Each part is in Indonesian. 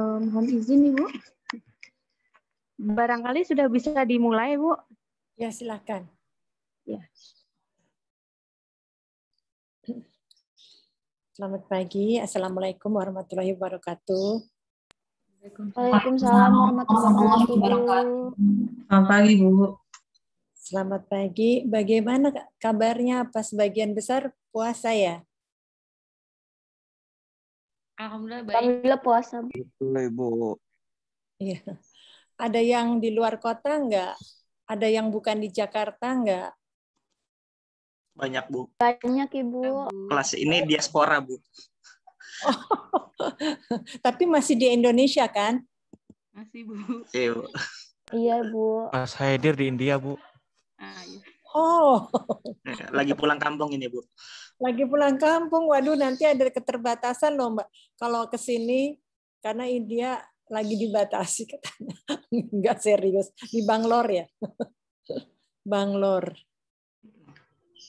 Eh, mohon izin Ibu. Barangkali sudah bisa dimulai, Bu. Ya, silakan. Ya. Selamat pagi. Assalamualaikum warahmatullahi wabarakatuh. Waalaikumsalam warahmatullahi wabarakatuh. Selamat pagi, Bu. Selamat pagi. Bagaimana kabarnya pas bagian besar puasa ya? Alhamdulillah baik. Alhamdulillah puasa. Itulah, Ibu. Iya. Ada yang di luar kota enggak? Ada yang bukan di Jakarta enggak? Banyak, Bu. Banyak, Ibu. Kelas ini diaspora, Bu. Oh, tapi masih di Indonesia kan? Masih, Bu. Iya, Bu. Pas iya, hadir di India, Bu. Ah, iya. Oh. Lagi pulang kampung ini, Bu. Lagi pulang kampung. Waduh, nanti ada keterbatasan loh, Mbak. Kalau ke sini karena India lagi dibatasi katanya. Enggak serius di Bangalore ya. Bangalore.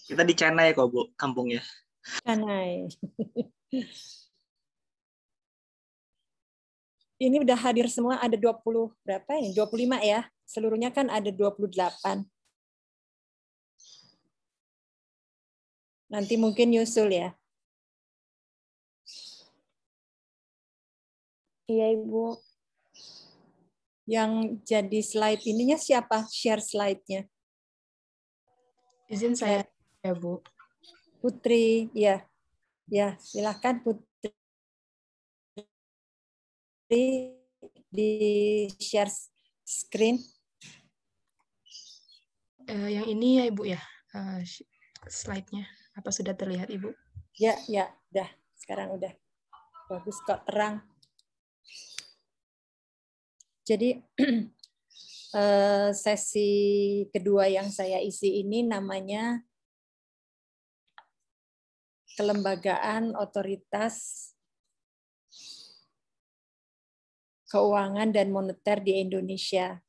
Kita di Chennai kok, Bu, kampungnya. Chennai. Ini udah hadir semua ada 20 berapa ya? 25 ya. Seluruhnya kan ada 28 Nanti mungkin nyusul ya. Iya, Ibu. Yang jadi slide ininya siapa? Share slide-nya. Izin saya, ya, Bu. Putri, ya. Ya, silahkan Putri di share screen. Uh, yang ini ya, Ibu ya, uh, slide-nya. Apa sudah terlihat, Ibu? Ya, ya, udah. Sekarang udah. Bagus kok terang. Jadi eh, sesi kedua yang saya isi ini namanya kelembagaan otoritas keuangan dan moneter di Indonesia.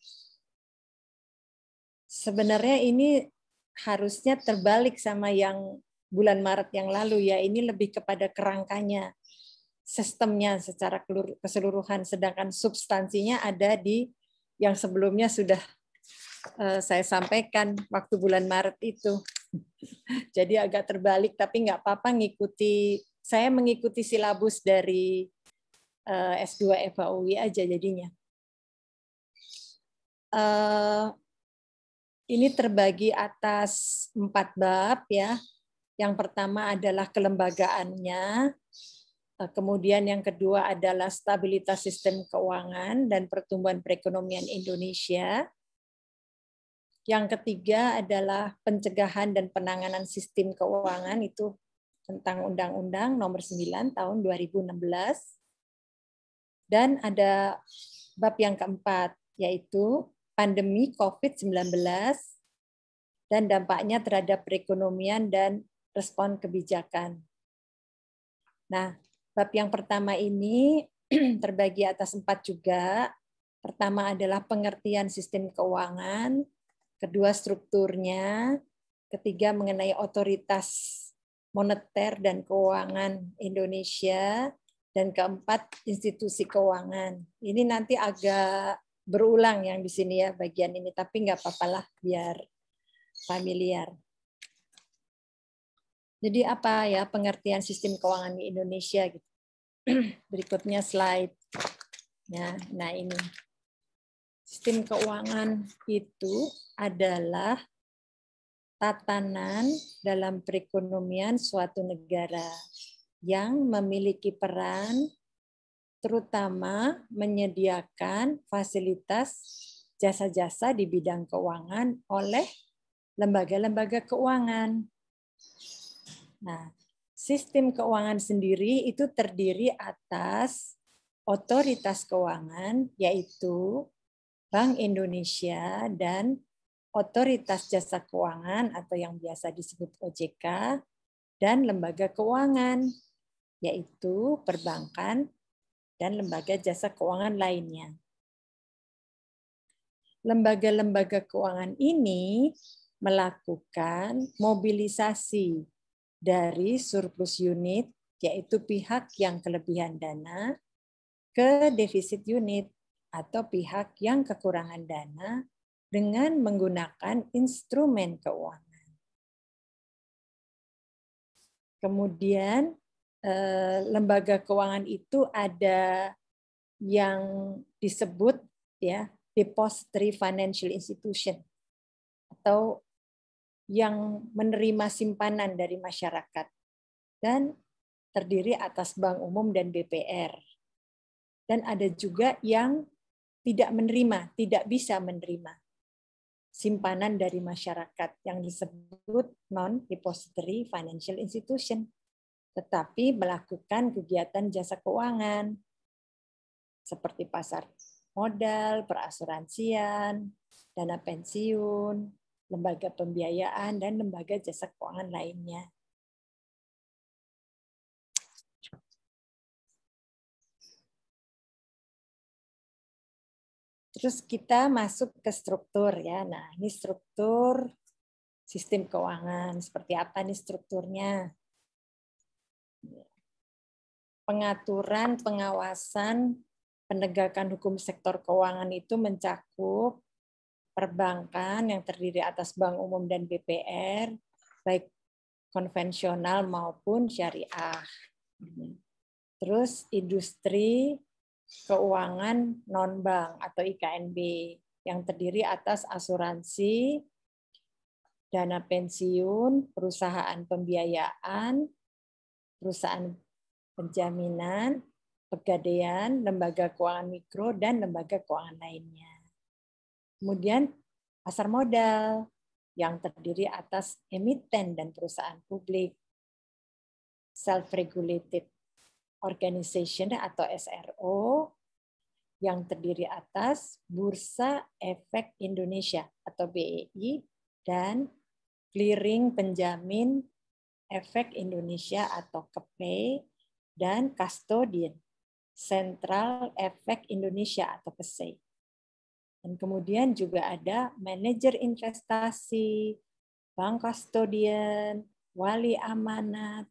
Sebenarnya ini harusnya terbalik sama yang bulan Maret yang lalu ya ini lebih kepada kerangkanya sistemnya secara keseluruhan sedangkan substansinya ada di yang sebelumnya sudah eh, saya sampaikan waktu bulan Maret itu. Jadi agak terbalik tapi nggak apa-apa ngikuti saya mengikuti silabus dari eh, S2 FAUI aja jadinya. Eh, ini terbagi atas empat bab ya. Yang pertama adalah kelembagaannya, eh, kemudian yang kedua adalah stabilitas sistem keuangan dan pertumbuhan perekonomian Indonesia. Yang ketiga adalah pencegahan dan penanganan sistem keuangan itu tentang Undang-Undang Nomor 9 Tahun 2016. Dan ada bab yang keempat yaitu pandemi COVID-19 dan dampaknya terhadap perekonomian dan respon kebijakan. Nah, bab yang pertama ini terbagi atas empat juga. Pertama adalah pengertian sistem keuangan, kedua strukturnya, ketiga mengenai otoritas moneter dan keuangan Indonesia, dan keempat institusi keuangan. Ini nanti agak berulang yang di sini ya bagian ini, tapi nggak apa-apalah biar familiar. Jadi apa ya pengertian sistem keuangan di Indonesia gitu? Berikutnya slide. Ya, nah ini. Sistem keuangan itu adalah tatanan dalam perekonomian suatu negara yang memiliki peran terutama menyediakan fasilitas jasa-jasa di bidang keuangan oleh lembaga-lembaga keuangan. Nah, sistem keuangan sendiri itu terdiri atas otoritas keuangan, yaitu Bank Indonesia dan otoritas jasa keuangan atau yang biasa disebut OJK dan lembaga keuangan, yaitu perbankan dan lembaga jasa keuangan lainnya. Lembaga-lembaga keuangan ini melakukan mobilisasi dari surplus unit, yaitu pihak yang kelebihan dana, ke defisit unit atau pihak yang kekurangan dana dengan menggunakan instrumen keuangan. Kemudian eh, lembaga keuangan itu ada yang disebut ya depository financial institution atau yang menerima simpanan dari masyarakat dan terdiri atas Bank Umum dan BPR. Dan ada juga yang tidak menerima, tidak bisa menerima simpanan dari masyarakat yang disebut non-depository financial institution, tetapi melakukan kegiatan jasa keuangan seperti pasar modal, perasuransian, dana pensiun, lembaga pembiayaan, dan lembaga jasa keuangan lainnya. Terus kita masuk ke struktur ya. Nah, ini struktur sistem keuangan. Seperti apa nih strukturnya? Pengaturan, pengawasan, penegakan hukum sektor keuangan itu mencakup perbankan yang terdiri atas bank umum dan BPR, baik konvensional maupun syariah. Terus industri keuangan non-bank atau IKNB yang terdiri atas asuransi, dana pensiun, perusahaan pembiayaan, perusahaan penjaminan, pegadaian, lembaga keuangan mikro, dan lembaga keuangan lainnya. Kemudian pasar modal yang terdiri atas emiten dan perusahaan publik, self-regulated organization atau SRO yang terdiri atas Bursa Efek Indonesia atau BEI dan Clearing Penjamin Efek Indonesia atau KPE dan Custodian Central Efek Indonesia atau KESE. Dan kemudian juga ada manajer investasi, bank kastodian, wali amanat,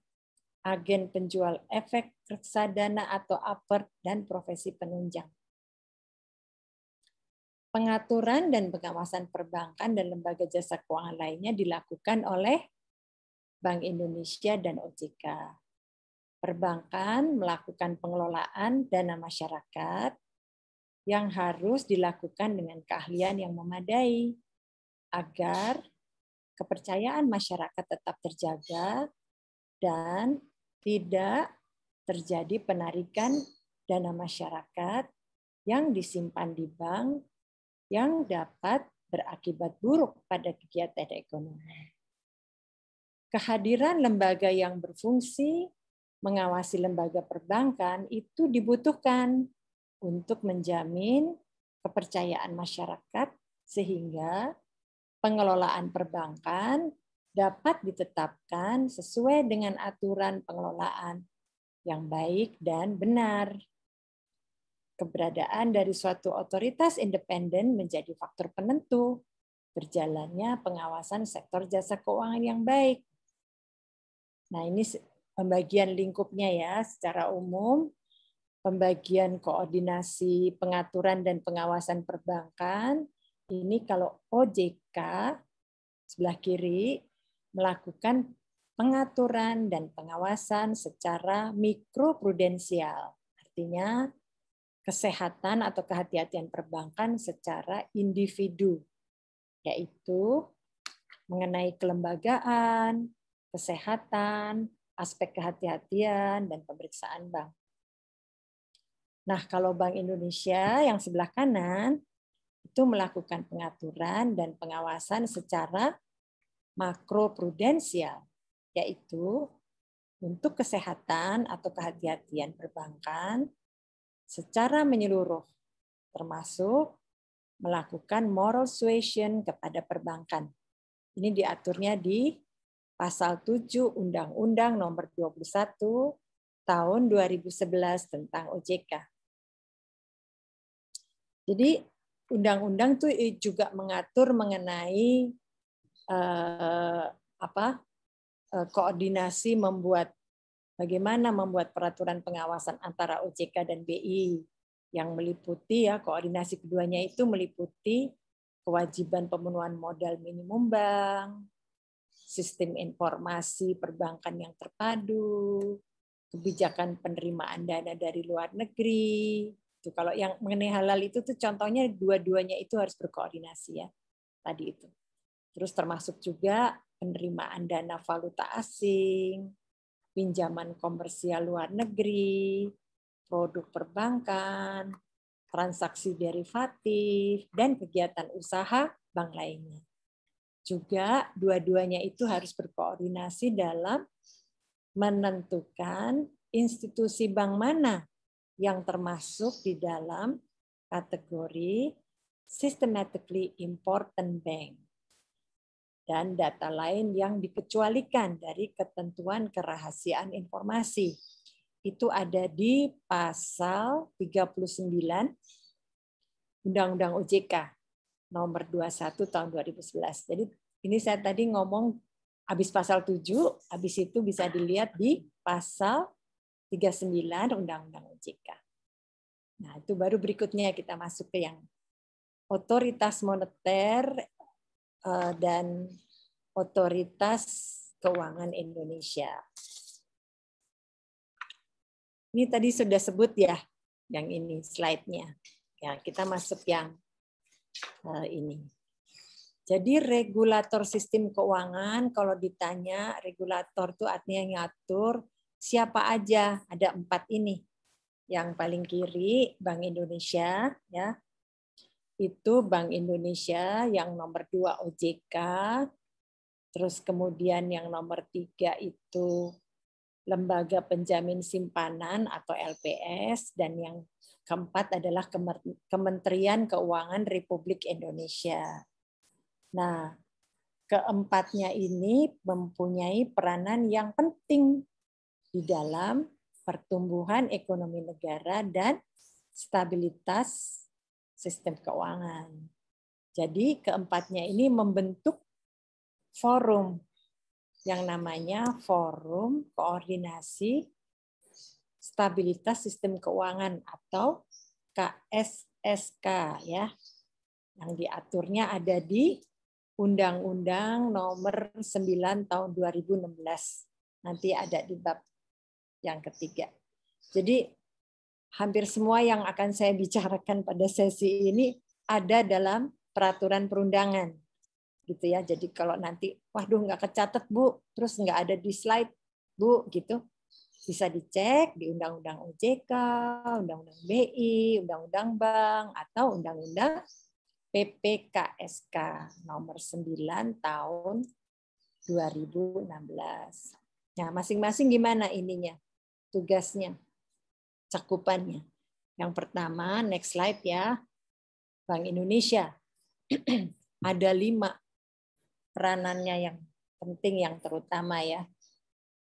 agen penjual efek reksadana atau upper, dan profesi penunjang. Pengaturan dan pengawasan perbankan dan lembaga jasa keuangan lainnya dilakukan oleh Bank Indonesia dan OJK. Perbankan melakukan pengelolaan dana masyarakat yang harus dilakukan dengan keahlian yang memadai agar kepercayaan masyarakat tetap terjaga dan tidak terjadi penarikan dana masyarakat yang disimpan di bank yang dapat berakibat buruk pada kegiatan ekonomi. Kehadiran lembaga yang berfungsi mengawasi lembaga perbankan itu dibutuhkan untuk menjamin kepercayaan masyarakat sehingga pengelolaan perbankan dapat ditetapkan sesuai dengan aturan pengelolaan yang baik dan benar. Keberadaan dari suatu otoritas independen menjadi faktor penentu berjalannya pengawasan sektor jasa keuangan yang baik. Nah, ini pembagian lingkupnya ya secara umum pembagian koordinasi pengaturan dan pengawasan perbankan, ini kalau OJK sebelah kiri melakukan pengaturan dan pengawasan secara mikroprudensial. Artinya kesehatan atau kehati-hatian perbankan secara individu, yaitu mengenai kelembagaan, kesehatan, aspek kehati-hatian, dan pemeriksaan bank. Nah, kalau Bank Indonesia yang sebelah kanan itu melakukan pengaturan dan pengawasan secara makroprudensial, yaitu untuk kesehatan atau kehati-hatian perbankan secara menyeluruh, termasuk melakukan moral suasion kepada perbankan. Ini diaturnya di Pasal 7 Undang-Undang Nomor 21 Tahun 2011 tentang OJK jadi undang-undang itu eh, juga mengatur mengenai eh, apa eh, koordinasi membuat bagaimana membuat peraturan pengawasan antara OJK dan BI yang meliputi ya koordinasi keduanya itu meliputi kewajiban pemenuhan modal minimum bank, sistem informasi perbankan yang terpadu, kebijakan penerimaan dana dari luar negeri, Tuh, gitu. kalau yang mengenai halal itu tuh contohnya dua-duanya itu harus berkoordinasi ya tadi itu. Terus termasuk juga penerimaan dana valuta asing, pinjaman komersial luar negeri, produk perbankan, transaksi derivatif, dan kegiatan usaha bank lainnya. Juga dua-duanya itu harus berkoordinasi dalam menentukan institusi bank mana yang termasuk di dalam kategori systematically important bank dan data lain yang dikecualikan dari ketentuan kerahasiaan informasi. Itu ada di pasal 39 Undang-Undang OJK nomor 21 tahun 2011. Jadi ini saya tadi ngomong habis pasal 7, habis itu bisa dilihat di pasal 39 Undang-Undang OJK. Nah, itu baru berikutnya kita masuk ke yang otoritas moneter eh, dan otoritas keuangan Indonesia. Ini tadi sudah sebut ya yang ini slide-nya. Ya, kita masuk yang eh, ini. Jadi regulator sistem keuangan kalau ditanya regulator itu artinya yang ngatur siapa aja ada empat ini yang paling kiri Bank Indonesia ya itu Bank Indonesia yang nomor dua OJK terus kemudian yang nomor tiga itu lembaga penjamin simpanan atau LPS dan yang keempat adalah Kementerian Keuangan Republik Indonesia. Nah, keempatnya ini mempunyai peranan yang penting di dalam pertumbuhan ekonomi negara dan stabilitas sistem keuangan. Jadi keempatnya ini membentuk forum yang namanya Forum Koordinasi Stabilitas Sistem Keuangan atau KSSK ya. Yang diaturnya ada di Undang-Undang Nomor 9 Tahun 2016. Nanti ada di bab yang ketiga. Jadi hampir semua yang akan saya bicarakan pada sesi ini ada dalam peraturan perundangan gitu ya. Jadi kalau nanti, waduh nggak kecatet bu, terus nggak ada di slide bu gitu, bisa dicek di Undang-Undang OJK, Undang-Undang BI, Undang-Undang Bank, atau Undang-Undang PPKSK nomor 9 tahun 2016. Nah, masing-masing gimana ininya? tugasnya, cakupannya. Yang pertama, next slide ya, Bank Indonesia. Ada lima peranannya yang penting, yang terutama ya.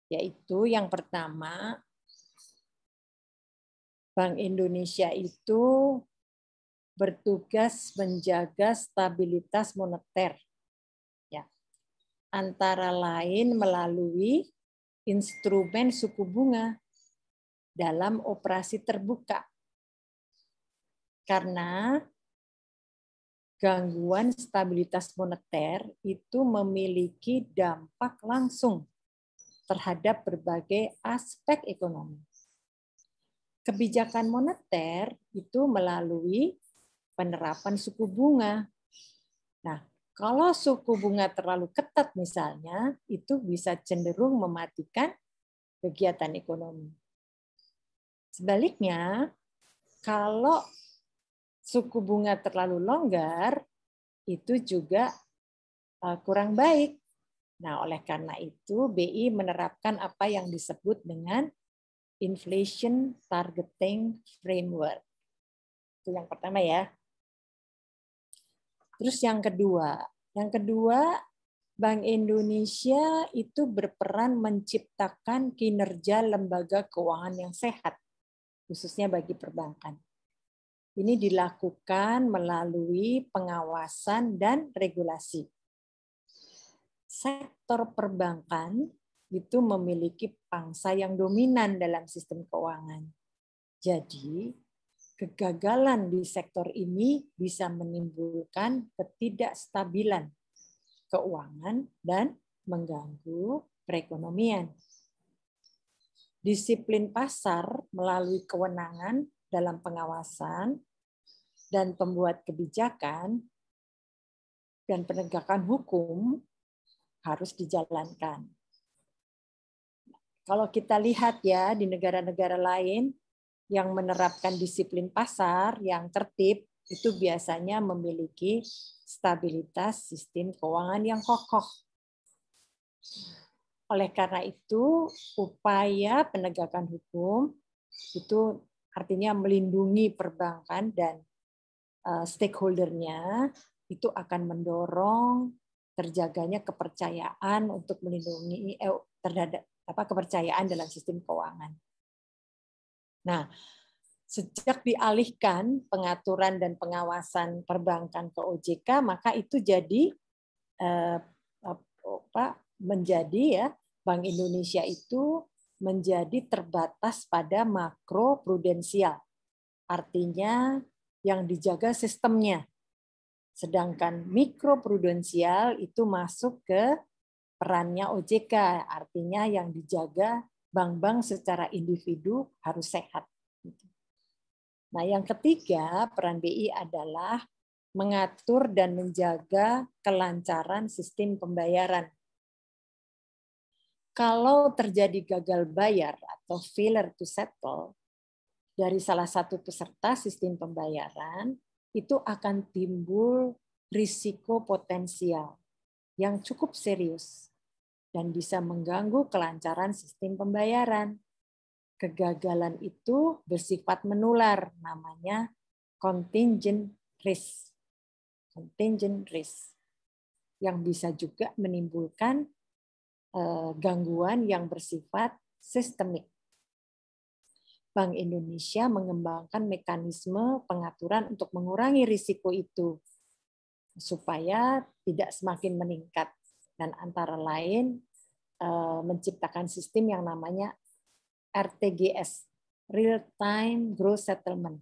Yaitu yang pertama, Bank Indonesia itu bertugas menjaga stabilitas moneter. Ya. Antara lain melalui instrumen suku bunga dalam operasi terbuka. Karena gangguan stabilitas moneter itu memiliki dampak langsung terhadap berbagai aspek ekonomi. Kebijakan moneter itu melalui penerapan suku bunga. Nah, kalau suku bunga terlalu ketat misalnya, itu bisa cenderung mematikan kegiatan ekonomi. Sebaliknya, kalau suku bunga terlalu longgar, itu juga eh, kurang baik. Nah, oleh karena itu BI menerapkan apa yang disebut dengan inflation targeting framework. Itu yang pertama ya. Terus yang kedua, yang kedua Bank Indonesia itu berperan menciptakan kinerja lembaga keuangan yang sehat khususnya bagi perbankan. Ini dilakukan melalui pengawasan dan regulasi. Sektor perbankan itu memiliki pangsa yang dominan dalam sistem keuangan. Jadi, kegagalan di sektor ini bisa menimbulkan ketidakstabilan keuangan dan mengganggu perekonomian disiplin pasar melalui kewenangan dalam pengawasan dan pembuat kebijakan dan penegakan hukum harus dijalankan. Kalau kita lihat ya di negara-negara lain yang menerapkan disiplin pasar yang tertib itu biasanya memiliki stabilitas sistem keuangan yang kokoh. Oleh karena itu, upaya penegakan hukum itu artinya melindungi perbankan dan eh, stakeholdernya itu akan mendorong terjaganya kepercayaan untuk melindungi eh, terhadap apa kepercayaan dalam sistem keuangan. Nah, sejak dialihkan pengaturan dan pengawasan perbankan ke OJK, maka itu jadi eh, apa, menjadi ya Bank Indonesia itu menjadi terbatas pada makro prudensial. Artinya yang dijaga sistemnya. Sedangkan mikro prudensial itu masuk ke perannya OJK, artinya yang dijaga bank-bank secara individu harus sehat. Nah, yang ketiga, peran BI adalah mengatur dan menjaga kelancaran sistem pembayaran kalau terjadi gagal bayar atau failure to settle dari salah satu peserta sistem pembayaran, itu akan timbul risiko potensial yang cukup serius dan bisa mengganggu kelancaran sistem pembayaran. Kegagalan itu bersifat menular, namanya contingent risk. Contingent risk yang bisa juga menimbulkan Eh, gangguan yang bersifat sistemik. Bank Indonesia mengembangkan mekanisme pengaturan untuk mengurangi risiko itu supaya tidak semakin meningkat dan antara lain eh, menciptakan sistem yang namanya RTGS real time growth settlement.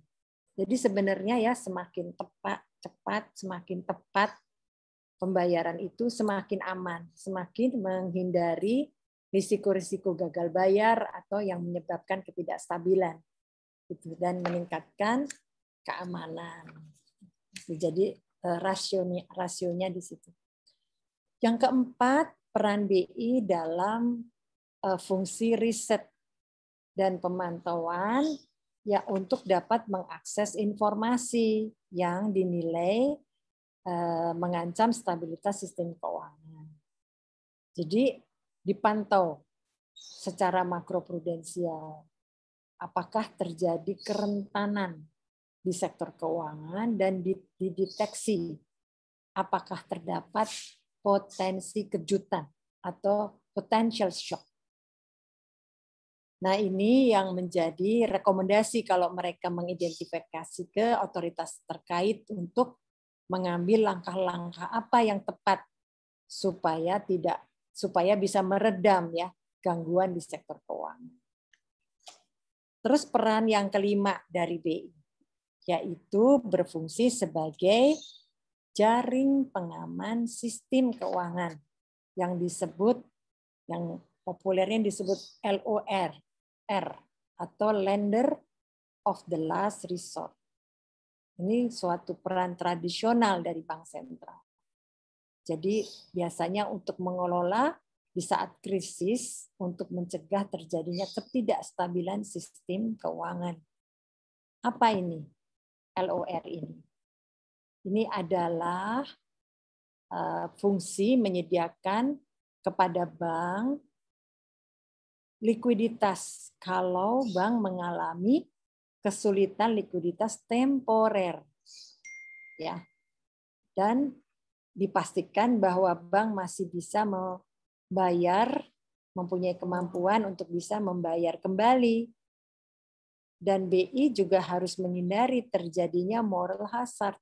Jadi sebenarnya ya semakin tepat cepat semakin tepat pembayaran itu semakin aman, semakin menghindari risiko-risiko gagal bayar atau yang menyebabkan ketidakstabilan gitu dan meningkatkan keamanan. Jadi eh, rasionya rasionya di situ. Yang keempat, peran BI dalam eh, fungsi riset dan pemantauan ya untuk dapat mengakses informasi yang dinilai Eh, mengancam stabilitas sistem keuangan. Jadi dipantau secara makroprudensial apakah terjadi kerentanan di sektor keuangan dan dideteksi apakah terdapat potensi kejutan atau potential shock. Nah, ini yang menjadi rekomendasi kalau mereka mengidentifikasi ke otoritas terkait untuk mengambil langkah-langkah apa yang tepat supaya tidak supaya bisa meredam ya gangguan di sektor keuangan. Terus peran yang kelima dari BI yaitu berfungsi sebagai jaring pengaman sistem keuangan yang disebut yang populernya disebut LOR R atau lender of the last resort. Ini suatu peran tradisional dari bank sentral. Jadi biasanya untuk mengelola di saat krisis untuk mencegah terjadinya ketidakstabilan sistem keuangan. Apa ini? LOR ini. Ini adalah eh, fungsi menyediakan kepada bank likuiditas kalau bank mengalami kesulitan likuiditas temporer. Ya. Dan dipastikan bahwa bank masih bisa membayar, mempunyai kemampuan untuk bisa membayar kembali. Dan BI juga harus menghindari terjadinya moral hazard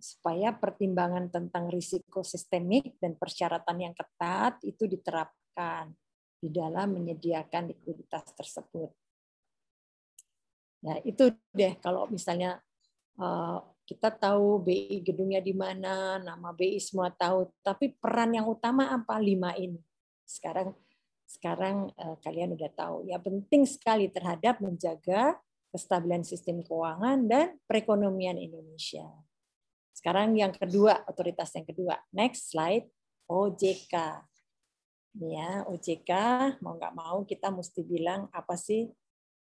supaya pertimbangan tentang risiko sistemik dan persyaratan yang ketat itu diterapkan di dalam menyediakan likuiditas tersebut. Nah itu deh kalau misalnya uh, kita tahu BI gedungnya di mana, nama BI semua tahu, tapi peran yang utama apa lima ini? Sekarang sekarang uh, kalian udah tahu. Ya penting sekali terhadap menjaga kestabilan sistem keuangan dan perekonomian Indonesia. Sekarang yang kedua, otoritas yang kedua. Next slide, OJK. Ya, OJK mau nggak mau kita mesti bilang apa sih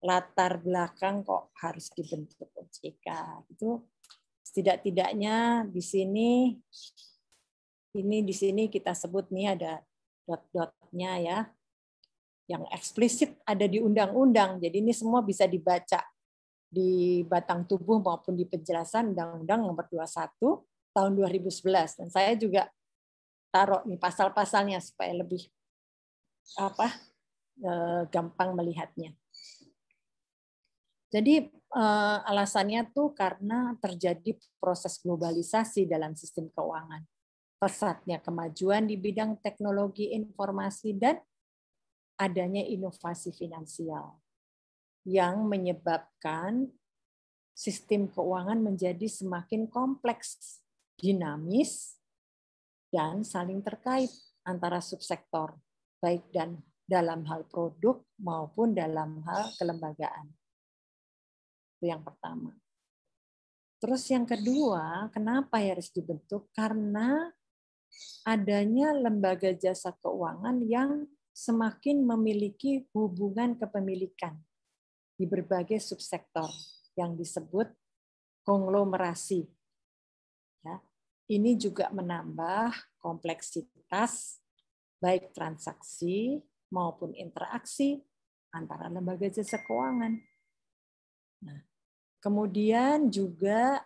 latar belakang kok harus dibentuk OJK. Itu setidak-tidaknya di sini ini di sini kita sebut nih ada dot-dotnya ya yang eksplisit ada di undang-undang. Jadi ini semua bisa dibaca di batang tubuh maupun di penjelasan Undang-Undang Nomor 21 tahun 2011 dan saya juga taruh nih pasal-pasalnya supaya lebih apa eh, gampang melihatnya. Jadi uh, alasannya tuh karena terjadi proses globalisasi dalam sistem keuangan. Pesatnya kemajuan di bidang teknologi informasi dan adanya inovasi finansial yang menyebabkan sistem keuangan menjadi semakin kompleks, dinamis, dan saling terkait antara subsektor, baik dan dalam hal produk maupun dalam hal kelembagaan. Itu yang pertama. Terus yang kedua, kenapa ya harus dibentuk? Karena adanya lembaga jasa keuangan yang semakin memiliki hubungan kepemilikan di berbagai subsektor yang disebut konglomerasi. Ya, ini juga menambah kompleksitas baik transaksi maupun interaksi antara lembaga jasa keuangan Nah, kemudian juga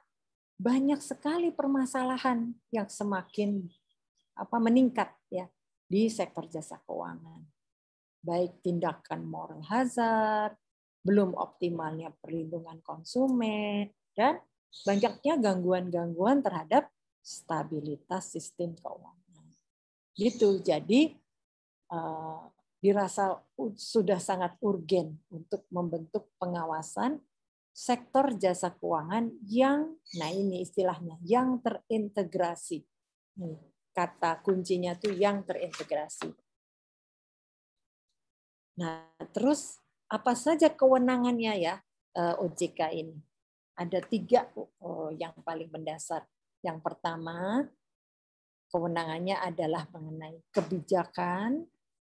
banyak sekali permasalahan yang semakin apa meningkat ya di sektor jasa keuangan. Baik tindakan moral hazard, belum optimalnya perlindungan konsumen dan banyaknya gangguan-gangguan terhadap stabilitas sistem keuangan. Gitu. Jadi eh, dirasa sudah sangat urgen untuk membentuk pengawasan sektor jasa keuangan yang, nah ini istilahnya, yang terintegrasi. Hmm, kata kuncinya tuh yang terintegrasi. Nah, terus apa saja kewenangannya ya eh, OJK ini? Ada tiga oh, yang paling mendasar. Yang pertama, kewenangannya adalah mengenai kebijakan,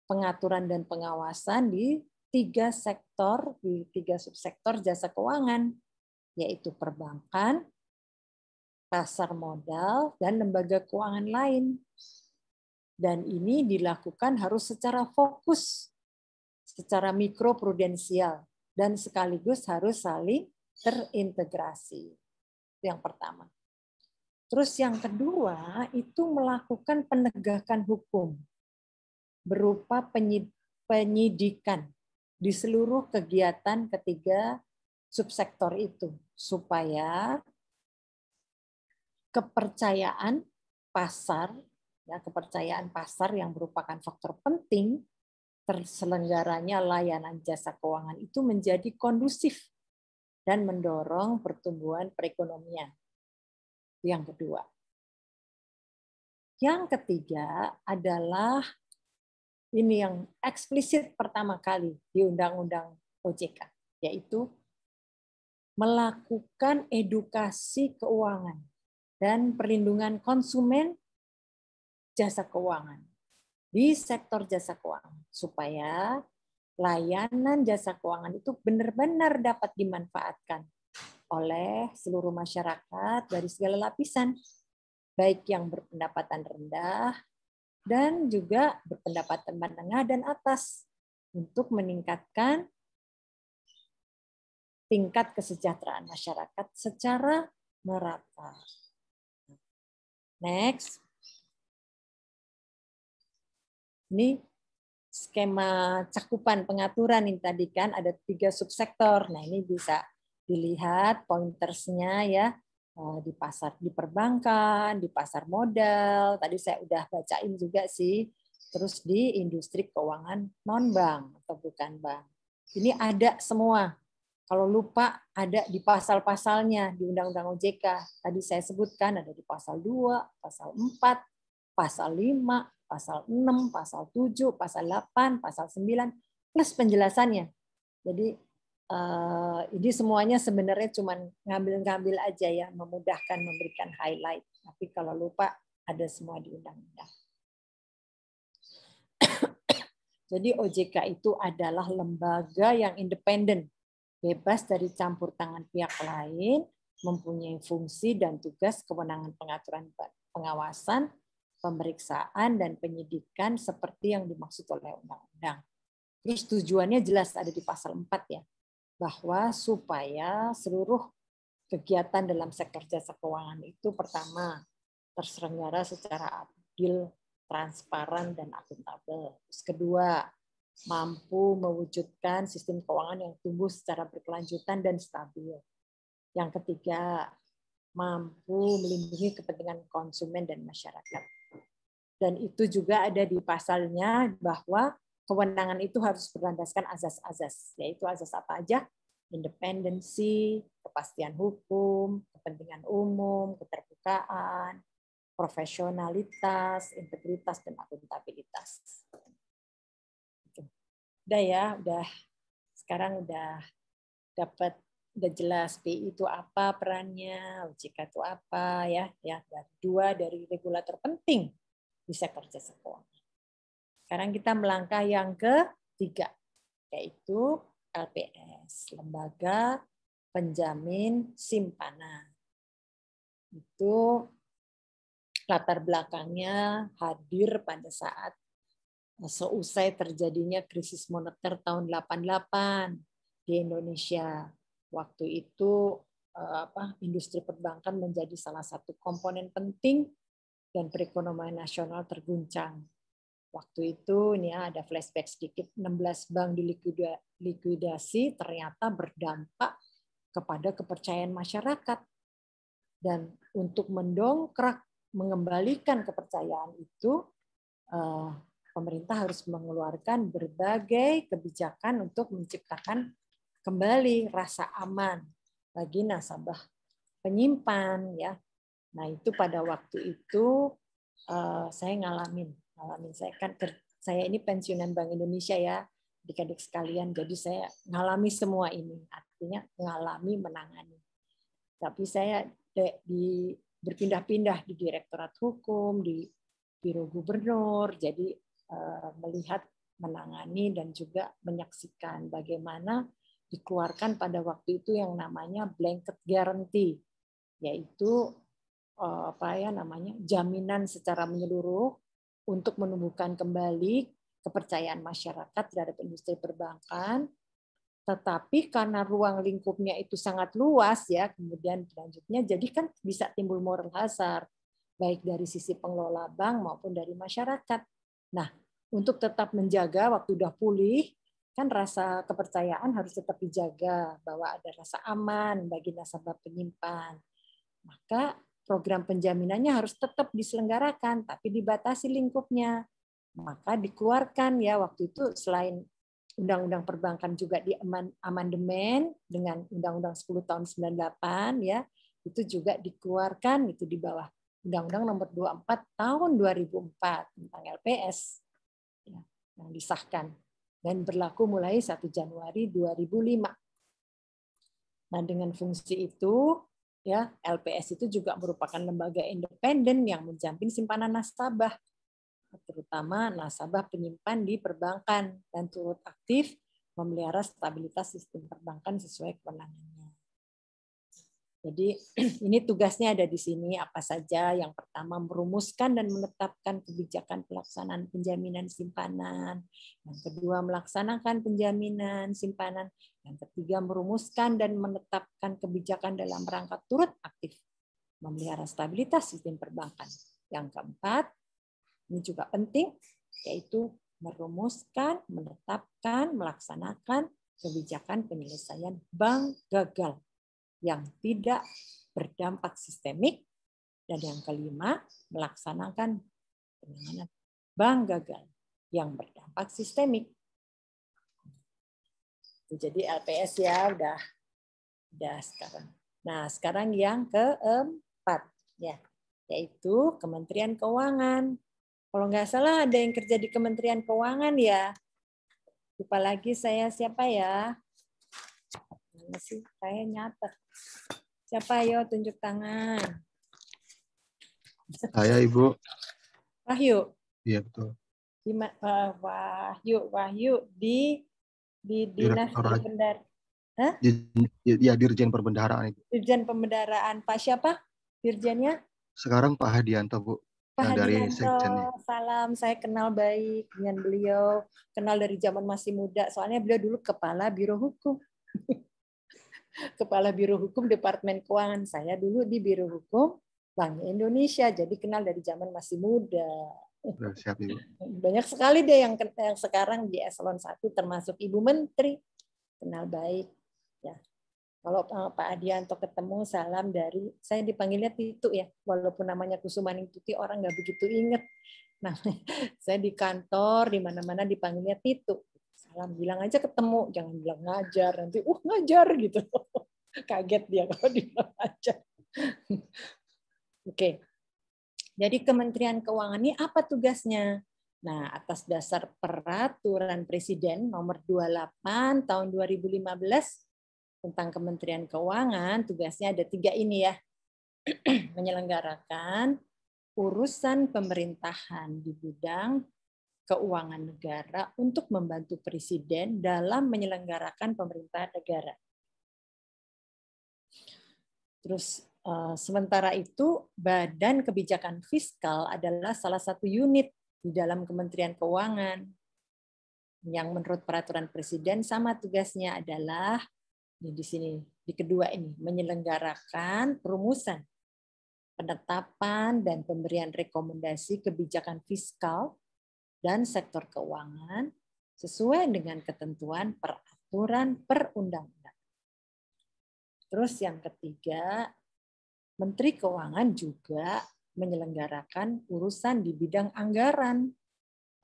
pengaturan dan pengawasan di tiga sektor di tiga subsektor jasa keuangan, yaitu perbankan, pasar modal, dan lembaga keuangan lain. Dan ini dilakukan harus secara fokus, secara mikro prudensial dan sekaligus harus saling terintegrasi. Itu yang pertama. Terus yang kedua itu melakukan penegakan hukum berupa penyidikan di seluruh kegiatan ketiga subsektor itu supaya kepercayaan pasar ya kepercayaan pasar yang merupakan faktor penting terselenggaranya layanan jasa keuangan itu menjadi kondusif dan mendorong pertumbuhan perekonomian. Yang kedua. Yang ketiga adalah ini yang eksplisit pertama kali di Undang-Undang OJK, yaitu melakukan edukasi keuangan dan perlindungan konsumen jasa keuangan di sektor jasa keuangan supaya layanan jasa keuangan itu benar-benar dapat dimanfaatkan oleh seluruh masyarakat dari segala lapisan baik yang berpendapatan rendah dan juga berpendapatan menengah dan atas untuk meningkatkan tingkat kesejahteraan masyarakat secara merata. Next. Ini skema cakupan pengaturan ini tadi kan ada tiga subsektor. Nah ini bisa dilihat pointersnya ya Eh, di pasar di perbankan, di pasar modal, tadi saya udah bacain juga sih, terus di industri keuangan non bank atau bukan bank. Ini ada semua. Kalau lupa ada di pasal-pasalnya di Undang-Undang OJK. Tadi saya sebutkan ada di pasal 2, pasal 4, pasal 5, pasal 6, pasal 7, pasal 8, pasal 9 plus penjelasannya. Jadi uh, eh, ini semuanya sebenarnya cuma ngambil-ngambil aja ya, memudahkan memberikan highlight. Tapi kalau lupa ada semua di undang-undang. Jadi OJK itu adalah lembaga yang independen, bebas dari campur tangan pihak lain, mempunyai fungsi dan tugas kewenangan pengaturan pengawasan, pemeriksaan, dan penyidikan seperti yang dimaksud oleh undang-undang. Terus tujuannya jelas ada di pasal 4 ya bahwa supaya seluruh kegiatan dalam sektor jasa keuangan itu pertama terselenggara secara adil, transparan dan akuntabel. Terus kedua, mampu mewujudkan sistem keuangan yang tumbuh secara berkelanjutan dan stabil. Yang ketiga, mampu melindungi kepentingan konsumen dan masyarakat. Dan itu juga ada di pasalnya bahwa kewenangan itu harus berlandaskan azas-azas, yaitu azas apa aja? Independensi, kepastian hukum, kepentingan umum, keterbukaan, profesionalitas, integritas, dan akuntabilitas. Oke. Gitu. Udah ya, udah sekarang udah dapat udah jelas pi itu apa perannya, OJK itu apa ya, ya dua dari regulator penting di sektor jasa keuangan. Sekarang kita melangkah yang ketiga, yaitu LPS, Lembaga Penjamin Simpanan. Itu latar belakangnya hadir pada saat seusai terjadinya krisis moneter tahun 88 di Indonesia. Waktu itu eh, apa industri perbankan menjadi salah satu komponen penting dan perekonomian nasional terguncang. Waktu itu nih ya, ada flashback sedikit 16 bank dilikuidasi ternyata berdampak kepada kepercayaan masyarakat dan untuk mendongkrak mengembalikan kepercayaan itu eh, pemerintah harus mengeluarkan berbagai kebijakan untuk menciptakan kembali rasa aman bagi nasabah penyimpan ya. Nah, itu pada waktu itu eh, saya ngalamin ngalamin saya kan saya ini pensiunan Bank Indonesia ya adik sekalian jadi saya mengalami semua ini artinya mengalami menangani tapi saya de, di berpindah-pindah di direktorat hukum di biro gubernur jadi e- melihat menangani dan juga menyaksikan bagaimana dikeluarkan pada waktu itu yang namanya blanket guarantee yaitu eh, apa ya namanya jaminan secara menyeluruh untuk menumbuhkan kembali kepercayaan masyarakat terhadap industri perbankan. Tetapi karena ruang lingkupnya itu sangat luas ya, kemudian selanjutnya jadi kan bisa timbul moral hazard baik dari sisi pengelola bank maupun dari masyarakat. Nah, untuk tetap menjaga waktu sudah pulih, kan rasa kepercayaan harus tetap dijaga bahwa ada rasa aman bagi nasabah penyimpan. Maka program penjaminannya harus tetap diselenggarakan, tapi dibatasi lingkupnya. Maka dikeluarkan ya waktu itu selain Undang-Undang Perbankan juga di amandemen dengan Undang-Undang 10 tahun 98 ya itu juga dikeluarkan itu di bawah Undang-Undang Nomor 24 tahun 2004 tentang LPS ya, yang disahkan dan berlaku mulai 1 Januari 2005. Nah dengan fungsi itu Ya, LPS itu juga merupakan lembaga independen yang menjamin simpanan nasabah, terutama nasabah penyimpan di perbankan dan turut aktif memelihara stabilitas sistem perbankan sesuai kewenangannya. Jadi ini tugasnya ada di sini apa saja. Yang pertama merumuskan dan menetapkan kebijakan pelaksanaan penjaminan simpanan. Yang kedua melaksanakan penjaminan simpanan. Yang ketiga merumuskan dan menetapkan kebijakan dalam rangka turut aktif memelihara stabilitas sistem perbankan. Yang keempat ini juga penting yaitu merumuskan, menetapkan, melaksanakan kebijakan penyelesaian bank gagal yang tidak berdampak sistemik, dan yang kelima, melaksanakan penanganan bank gagal yang berdampak sistemik. Jadi LPS ya udah udah sekarang. Nah, sekarang yang keempat ya, yaitu Kementerian Keuangan. Kalau nggak salah ada yang kerja di Kementerian Keuangan ya. Lupa lagi saya siapa ya? Apa sih? Saya nyata Siapa ayo tunjuk tangan. Saya Ibu. Wahyu. Iya betul. Gimana eh, Wahyu Wahyu di di dinas perbendaharaan Di, ya Dirjen Perbendaharaan itu. Dirjen perbendaharaan Pak siapa? Dirjennya? Sekarang Pak Hadianto Bu. Pak dari Hadianto, Salam, saya kenal baik dengan beliau, kenal dari zaman masih muda. Soalnya beliau dulu kepala biro hukum. Kepala Biro Hukum Departemen Keuangan. Saya dulu di Biro Hukum Bank Indonesia, jadi kenal dari zaman masih muda. Banyak sekali deh yang, yang sekarang di eselon 1, termasuk Ibu Menteri. Kenal baik. ya Kalau eh, Pak Adianto ketemu, salam dari, saya dipanggilnya Titu ya, walaupun namanya Kusumaning Tuti, orang nggak begitu inget. Nah, saya di kantor, di mana-mana dipanggilnya Titu salam bilang aja ketemu jangan bilang ngajar nanti uh ngajar gitu kaget dia kalau bilang ngajar oke jadi Kementerian Keuangan ini apa tugasnya Nah, atas dasar peraturan Presiden nomor 28 tahun 2015 tentang Kementerian Keuangan, tugasnya ada tiga ini ya. Menyelenggarakan urusan pemerintahan di bidang keuangan negara untuk membantu presiden dalam menyelenggarakan pemerintahan negara. Terus eh, sementara itu Badan Kebijakan Fiskal adalah salah satu unit di dalam Kementerian Keuangan yang menurut peraturan presiden sama tugasnya adalah ini di sini di kedua ini menyelenggarakan perumusan penetapan dan pemberian rekomendasi kebijakan fiskal dan sektor keuangan sesuai dengan ketentuan peraturan perundang-undang. Terus yang ketiga, Menteri Keuangan juga menyelenggarakan urusan di bidang anggaran,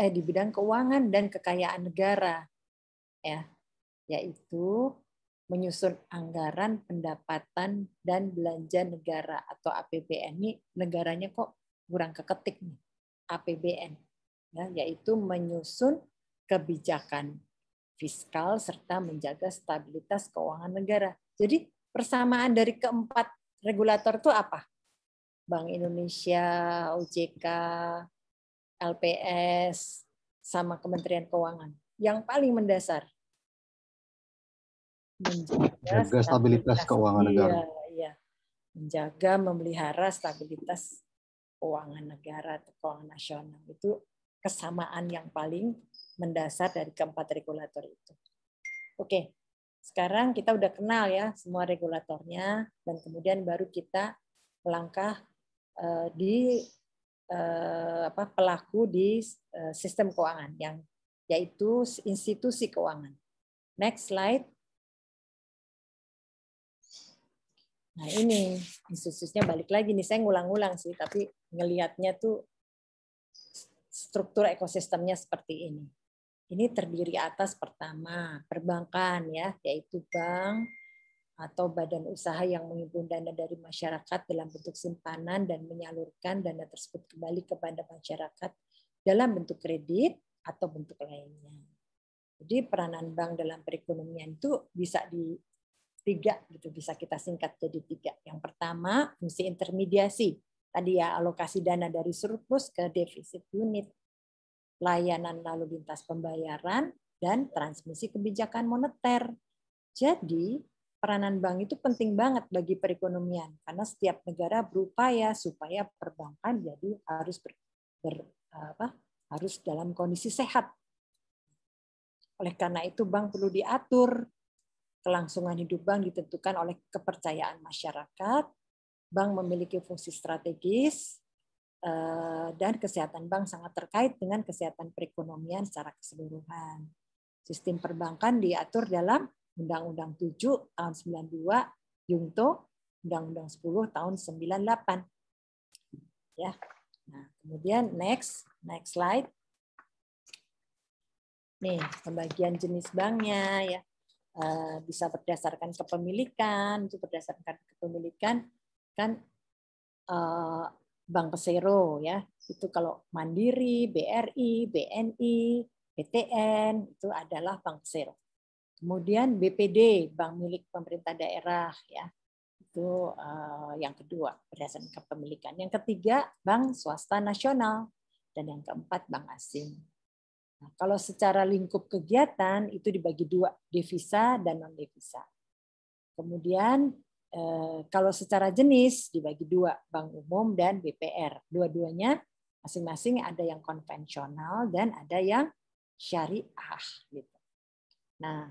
eh di bidang keuangan dan kekayaan negara, ya, yaitu menyusun anggaran pendapatan dan belanja negara atau APBN. Ini negaranya kok kurang keketik nih, APBN ya, yaitu menyusun kebijakan fiskal serta menjaga stabilitas keuangan negara. Jadi persamaan dari keempat regulator itu apa? Bank Indonesia, OJK, LPS, sama Kementerian Keuangan. Yang paling mendasar menjaga stabilitas, keuangan iya, negara. iya. Menjaga, memelihara stabilitas keuangan negara atau keuangan nasional itu kesamaan yang paling mendasar dari keempat regulator itu. Oke, sekarang kita udah kenal ya semua regulatornya dan kemudian baru kita melangkah eh, di eh, apa pelaku di eh, sistem keuangan yang yaitu institusi keuangan. Next slide. Nah ini institusinya balik lagi nih saya ngulang-ngulang sih tapi ngelihatnya tuh struktur ekosistemnya seperti ini. Ini terdiri atas pertama perbankan ya, yaitu bank atau badan usaha yang menghimpun dana dari masyarakat dalam bentuk simpanan dan menyalurkan dana tersebut kembali kepada masyarakat dalam bentuk kredit atau bentuk lainnya. Jadi peranan bank dalam perekonomian itu bisa di tiga gitu bisa kita singkat jadi tiga. Yang pertama fungsi intermediasi tadi ya alokasi dana dari surplus ke defisit unit layanan lalu lintas pembayaran, dan transmisi kebijakan moneter. Jadi, peranan bank itu penting banget bagi perekonomian karena setiap negara berupaya supaya perbankan jadi harus ber, ber apa, harus dalam kondisi sehat. Oleh karena itu bank perlu diatur. Kelangsungan hidup bank ditentukan oleh kepercayaan masyarakat. Bank memiliki fungsi strategis Eh, dan kesehatan bank sangat terkait dengan kesehatan perekonomian secara keseluruhan. Sistem perbankan diatur dalam Undang-Undang 7 tahun 92 Yungto, Undang-Undang 10 tahun 98. Ya. Nah, kemudian next, next slide. Nih, pembagian jenis banknya ya. Eh, bisa berdasarkan kepemilikan, itu berdasarkan kepemilikan kan eh, Bank Pesero ya. Itu kalau Mandiri, BRI, BNI, PTN itu adalah Bank Pesero. Kemudian BPD, bank milik pemerintah daerah ya. Itu eh, yang kedua berdasarkan kepemilikan. Yang ketiga bank swasta nasional dan yang keempat bank asing. Nah, kalau secara lingkup kegiatan itu dibagi dua, devisa dan non devisa. Kemudian Eh, kalau secara jenis dibagi dua, bank umum dan BPR. Dua-duanya masing-masing ada yang konvensional dan ada yang syariah gitu. Nah,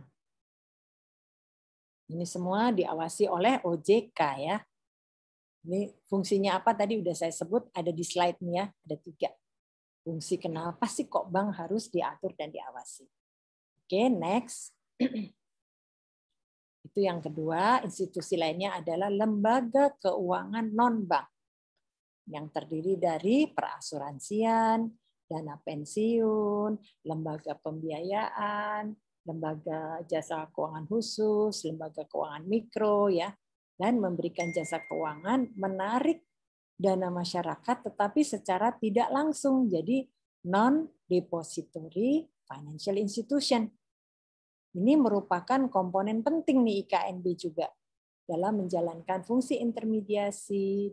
ini semua diawasi oleh OJK ya. Ini fungsinya apa tadi udah saya sebut ada di slide-nya ya, ada tiga. Fungsi kenapa sih kok bank harus diatur dan diawasi. Oke, okay, next. Itu yang kedua, institusi lainnya adalah lembaga keuangan non-bank yang terdiri dari perasuransian, dana pensiun, lembaga pembiayaan, lembaga jasa keuangan khusus, lembaga keuangan mikro ya, dan memberikan jasa keuangan menarik dana masyarakat tetapi secara tidak langsung jadi non depository financial institution ini merupakan komponen penting nih IKNB juga dalam menjalankan fungsi intermediasi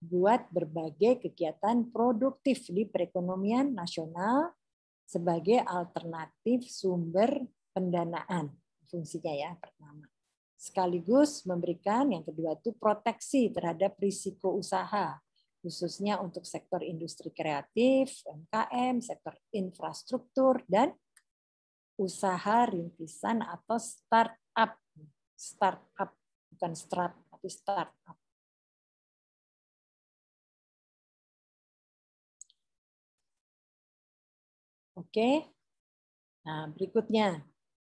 buat berbagai kegiatan produktif di perekonomian nasional sebagai alternatif sumber pendanaan fungsinya ya pertama sekaligus memberikan yang kedua itu proteksi terhadap risiko usaha khususnya untuk sektor industri kreatif, UMKM, sektor infrastruktur dan usaha rintisan atau startup. Startup bukan start tapi startup. Oke. Nah, berikutnya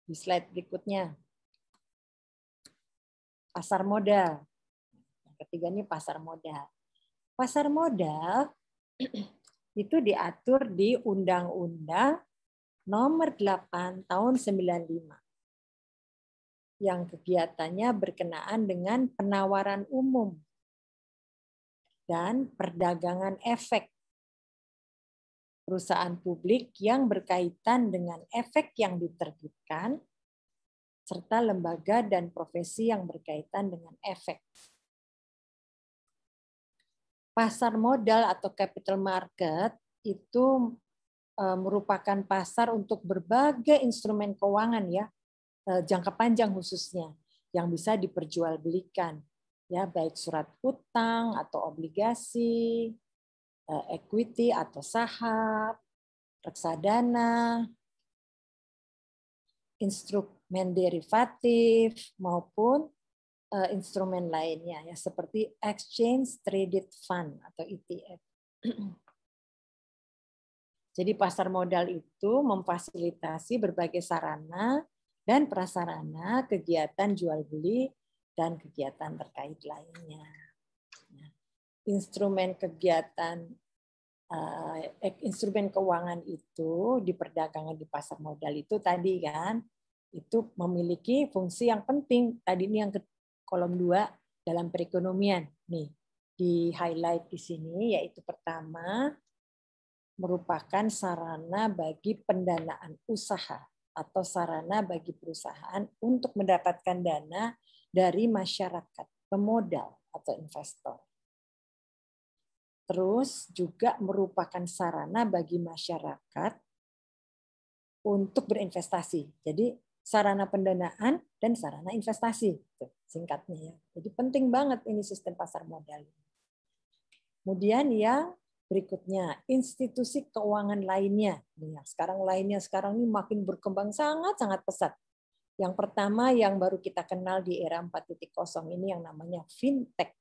di slide berikutnya. Pasar modal. Yang ketiga ini pasar modal. Pasar modal itu diatur di Undang-Undang nomor 8 tahun 95 yang kegiatannya berkenaan dengan penawaran umum dan perdagangan efek perusahaan publik yang berkaitan dengan efek yang diterbitkan serta lembaga dan profesi yang berkaitan dengan efek. Pasar modal atau capital market itu Eh, merupakan pasar untuk berbagai instrumen keuangan ya eh, jangka panjang khususnya yang bisa diperjualbelikan ya baik surat hutang atau obligasi eh, equity atau saham reksadana instrumen derivatif maupun instrumen lainnya ya seperti exchange traded fund atau ETF Jadi pasar modal itu memfasilitasi berbagai sarana dan prasarana kegiatan jual beli dan kegiatan terkait lainnya. Nah, instrumen kegiatan uh, instrumen keuangan itu di perdagangan di pasar modal itu tadi kan itu memiliki fungsi yang penting tadi ini yang ke kolom dua dalam perekonomian nih di highlight di sini yaitu pertama merupakan sarana bagi pendanaan usaha atau sarana bagi perusahaan untuk mendapatkan dana dari masyarakat, pemodal atau investor. Terus juga merupakan sarana bagi masyarakat untuk berinvestasi. Jadi sarana pendanaan dan sarana investasi, Tuh, singkatnya ya. Jadi penting banget ini sistem pasar modal. Kemudian yang Berikutnya, institusi keuangan lainnya. Nah, sekarang lainnya sekarang ini makin berkembang sangat-sangat pesat. Yang pertama yang baru kita kenal di era 4.0 ini yang namanya fintech.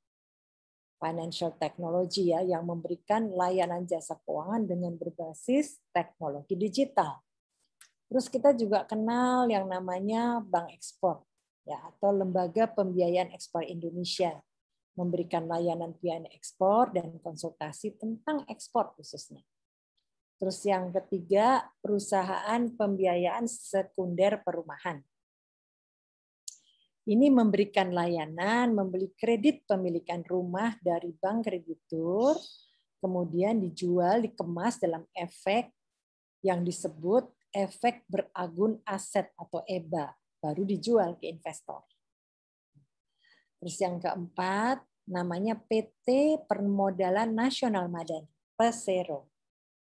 Financial technology ya yang memberikan layanan jasa keuangan dengan berbasis teknologi digital. Terus kita juga kenal yang namanya bank ekspor ya atau lembaga pembiayaan ekspor Indonesia memberikan layanan via ekspor dan konsultasi tentang ekspor khususnya. Terus yang ketiga, perusahaan pembiayaan sekunder perumahan. Ini memberikan layanan, membeli kredit pemilikan rumah dari bank kreditur, kemudian dijual, dikemas dalam efek yang disebut efek beragun aset atau EBA, baru dijual ke investor. Terus yang keempat, namanya PT Permodalan Nasional Madani, Pesero,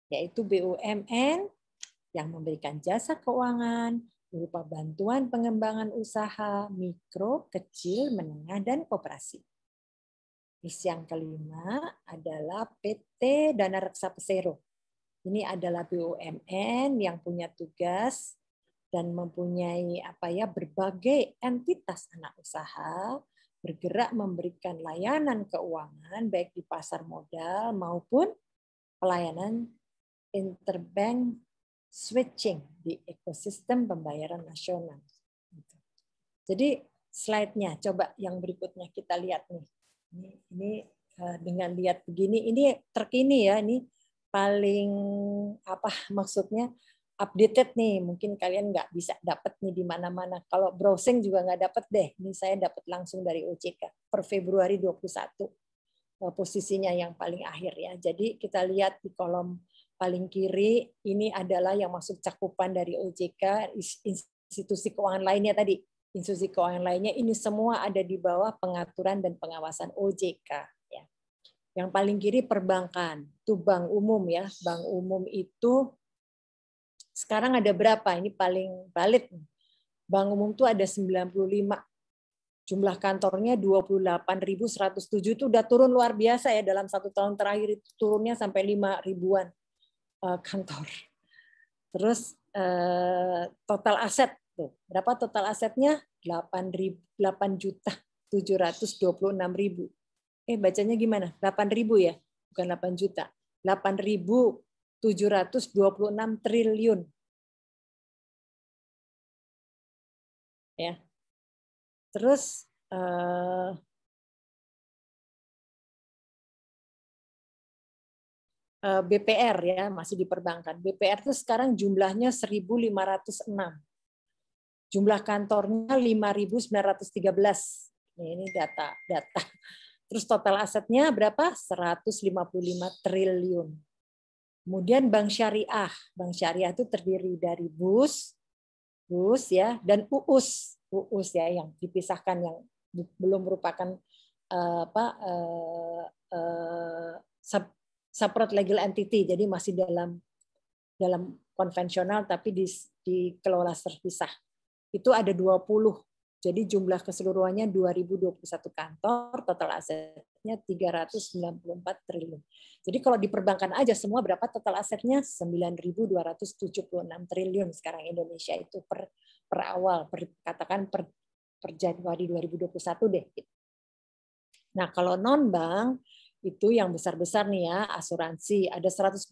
yaitu BUMN yang memberikan jasa keuangan berupa bantuan pengembangan usaha mikro, kecil, menengah, dan kooperasi. Terus yang kelima adalah PT Dana Reksa Pesero. Ini adalah BUMN yang punya tugas dan mempunyai apa ya berbagai entitas anak usaha bergerak memberikan layanan keuangan baik di pasar modal maupun pelayanan interbank switching di ekosistem pembayaran nasional. Jadi slide-nya coba yang berikutnya kita lihat nih. Ini, eh, dengan lihat begini ini terkini ya ini paling apa maksudnya updated nih. Mungkin kalian nggak bisa dapat nih di mana-mana. Kalau browsing juga nggak dapat deh. Ini saya dapat langsung dari OJK per Februari 21 eh, posisinya yang paling akhir ya. Jadi kita lihat di kolom paling kiri ini adalah yang masuk cakupan dari OJK institusi keuangan lainnya tadi. Institusi keuangan lainnya ini semua ada di bawah pengaturan dan pengawasan OJK ya. Yang paling kiri perbankan, itu bank umum ya. Bank umum itu sekarang ada berapa? Ini paling valid. Bank umum itu ada 95. Jumlah kantornya 28.107 itu udah turun luar biasa ya dalam satu tahun terakhir itu turunnya sampai 5 ribuan eh, kantor. Terus eh, total aset tuh. Berapa total asetnya? 8 juta 726 ribu. Eh bacanya gimana? 8 ribu ya, bukan 8 juta. 8 ribu 726 triliun. Ya. Terus eh, eh BPR ya masih diperbankan. BPR itu sekarang jumlahnya 1.506. Jumlah kantornya 5.913. Ini data data. Terus total asetnya berapa? 155 triliun. Kemudian bank syariah. Bank syariah itu terdiri dari BUS, BUS ya, dan UUS. UUS ya yang dipisahkan yang belum merupakan uh, apa uh, uh, separate legal entity. Jadi masih dalam dalam konvensional tapi di, dikelola terpisah. Itu ada 20 jadi jumlah keseluruhannya 2021 kantor, total asetnya 394 triliun. Jadi kalau diperbankan aja semua berapa total asetnya? 9.276 triliun sekarang Indonesia itu per, per awal, per, katakan per, per Januari 2021 deh. Gitu. Nah kalau non-bank itu yang besar-besar nih ya, asuransi ada 148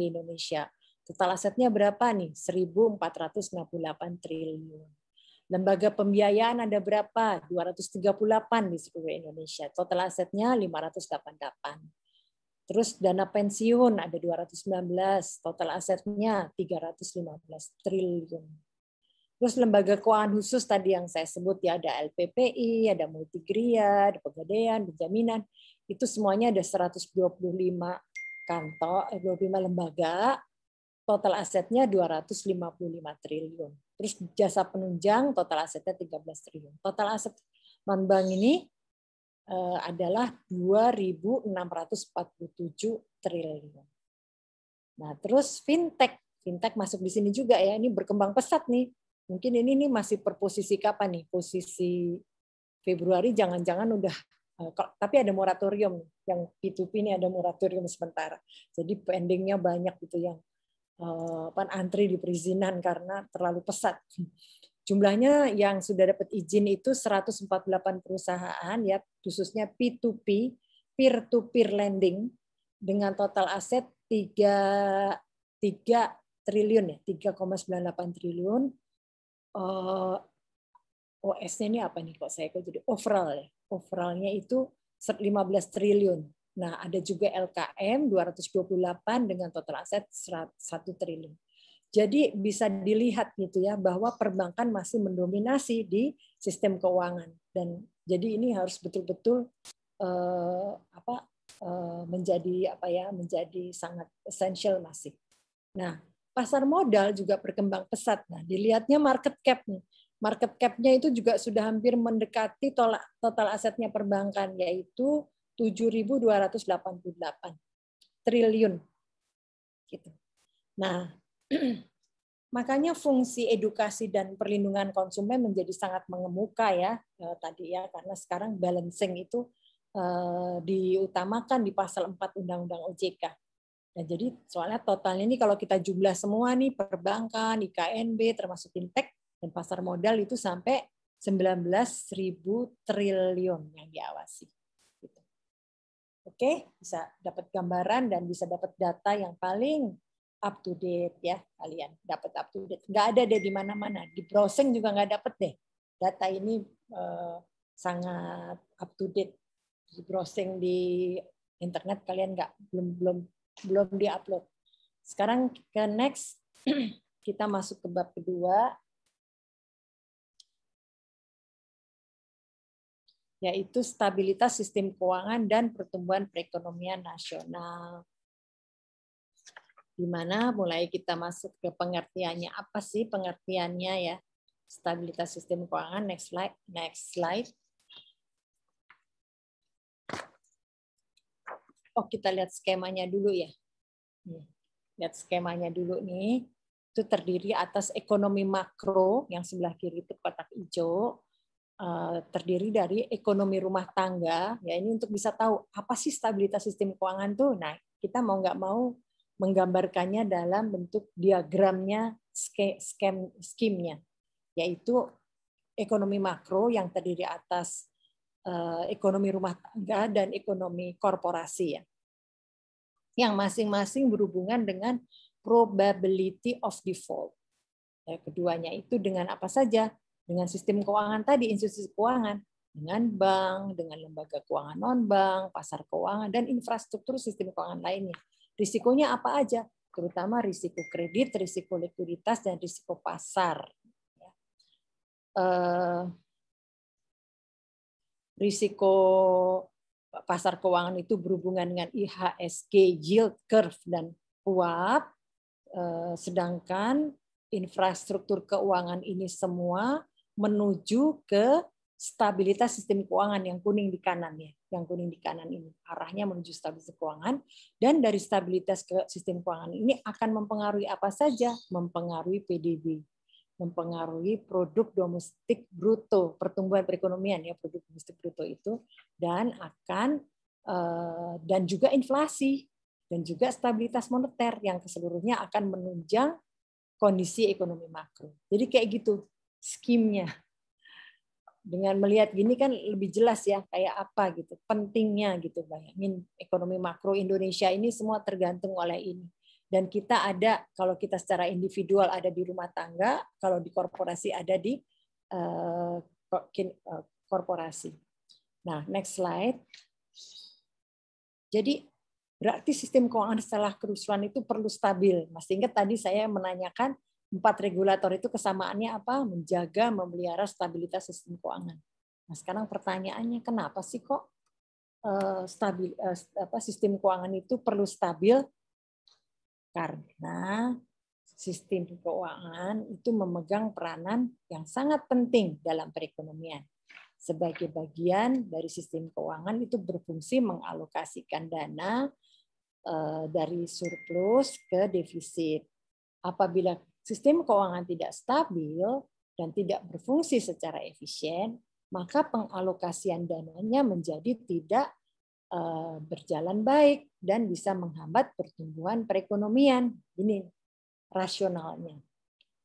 di Indonesia. Total asetnya berapa nih? 1.468 triliun. Lembaga pembiayaan ada berapa? 238 di seluruh Indonesia. Total asetnya 588. Terus dana pensiun ada 219, total asetnya 315 triliun. Terus lembaga keuangan khusus tadi yang saya sebut ya ada LPPI, ada Multigria, ada Pegadaian, ada Jaminan, Itu semuanya ada 125 kantor, 25 eh, lembaga, total asetnya 255 triliun. Terus jasa penunjang total asetnya 13 triliun. Total aset Manbang ini eh, adalah 2.647 triliun. Nah, terus fintech, fintech masuk di sini juga ya. Ini berkembang pesat nih. Mungkin ini nih masih per posisi kapan nih? Posisi Februari jangan-jangan udah eh, tapi ada moratorium yang P2P ini ada moratorium sementara. Jadi pendingnya banyak gitu yang Eh, apa antri di perizinan karena terlalu pesat. Jumlahnya yang sudah dapat izin itu 148 perusahaan ya khususnya P2P peer to peer lending dengan total aset 3 3 triliun ya 3,98 triliun. Eh, OS-nya ini apa nih kok saya kok jadi overall ya. Overallnya itu 15 triliun Nah, ada juga LKM 228 dengan total aset 1 triliun. Jadi bisa dilihat gitu ya bahwa perbankan masih mendominasi di sistem keuangan dan jadi ini harus betul-betul eh, apa eh, menjadi apa ya menjadi sangat esensial masih. Nah, pasar modal juga berkembang pesat. Nah, dilihatnya market cap nih. Market cap-nya itu juga sudah hampir mendekati total asetnya perbankan yaitu 7.288 triliun. Gitu. Nah, makanya fungsi edukasi dan perlindungan konsumen menjadi sangat mengemuka ya eh, tadi ya karena sekarang balancing itu eh, diutamakan di pasal 4 Undang-Undang OJK. Nah, jadi soalnya totalnya ini kalau kita jumlah semua nih perbankan, IKNB termasuk fintech dan pasar modal itu sampai 19.000 triliun yang diawasi. Oke, bisa dapat gambaran dan bisa dapat data yang paling up to date ya kalian dapat up to date. Nggak ada deh di mana-mana. Di browsing juga nggak dapat deh. Data ini eh, sangat up to date. Di browsing di internet kalian nggak belum belum belum diupload. Sekarang ke next kita masuk ke bab kedua yaitu stabilitas sistem keuangan dan pertumbuhan perekonomian nasional. Di mana mulai kita masuk ke pengertiannya apa sih pengertiannya ya stabilitas sistem keuangan next slide next slide oh kita lihat skemanya dulu ya lihat skemanya dulu nih itu terdiri atas ekonomi makro yang sebelah kiri itu kotak hijau Eh, terdiri dari ekonomi rumah tangga ya ini untuk bisa tahu apa sih stabilitas sistem keuangan tuh nah kita mau nggak mau menggambarkannya dalam bentuk diagramnya skem skimnya yaitu ekonomi makro yang terdiri atas eh, ekonomi rumah tangga dan ekonomi korporasi ya yang masing-masing berhubungan dengan probability of default. Ya, keduanya itu dengan apa saja dengan sistem keuangan tadi, institusi keuangan, dengan bank, dengan lembaga keuangan non-bank, pasar keuangan, dan infrastruktur sistem keuangan lainnya. Risikonya apa aja? Terutama risiko kredit, risiko likuiditas, dan risiko pasar. Ya. Eh, risiko pasar keuangan itu berhubungan dengan IHSG, yield curve, dan uap. Eh, sedangkan infrastruktur keuangan ini semua menuju ke stabilitas sistem keuangan yang kuning di kanan ya, yang kuning di kanan ini arahnya menuju stabilitas keuangan dan dari stabilitas ke sistem keuangan ini akan mempengaruhi apa saja? Mempengaruhi PDB, mempengaruhi produk domestik bruto, pertumbuhan perekonomian ya produk domestik bruto itu dan akan eh, dan juga inflasi dan juga stabilitas moneter yang keseluruhnya akan menunjang kondisi ekonomi makro. Jadi kayak gitu skimnya. Dengan melihat gini kan lebih jelas ya kayak apa gitu, pentingnya gitu bayangin ekonomi makro Indonesia ini semua tergantung oleh ini. Dan kita ada kalau kita secara individual ada di rumah tangga, kalau di korporasi ada di uh, korporasi. Nah, next slide. Jadi berarti sistem keuangan setelah kerusuhan itu perlu stabil. masih ingat tadi saya menanyakan Empat regulator itu kesamaannya apa? Menjaga, memelihara stabilitas sistem keuangan. Nah, sekarang pertanyaannya kenapa sih kok eh, stabil eh, apa sistem keuangan itu perlu stabil karena sistem keuangan itu memegang peranan yang sangat penting dalam perekonomian. Sebagai bagian dari sistem keuangan itu berfungsi mengalokasikan dana eh, dari surplus ke defisit. Apabila sistem keuangan tidak stabil dan tidak berfungsi secara efisien, maka pengalokasian dananya menjadi tidak eh, berjalan baik dan bisa menghambat pertumbuhan perekonomian. Ini rasionalnya.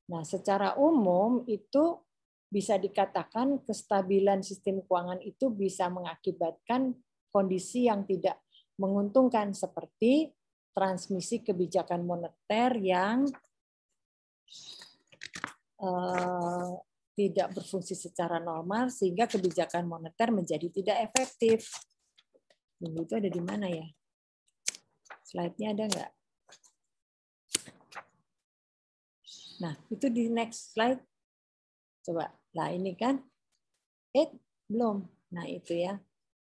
Nah, secara umum itu bisa dikatakan kestabilan sistem keuangan itu bisa mengakibatkan kondisi yang tidak menguntungkan seperti transmisi kebijakan moneter yang Eh, tidak berfungsi secara normal sehingga kebijakan moneter menjadi tidak efektif. Minggu itu ada di mana ya? Slide-nya ada nggak? Nah, itu di next slide. Coba. Nah, ini kan. Eh, belum. Nah, itu ya.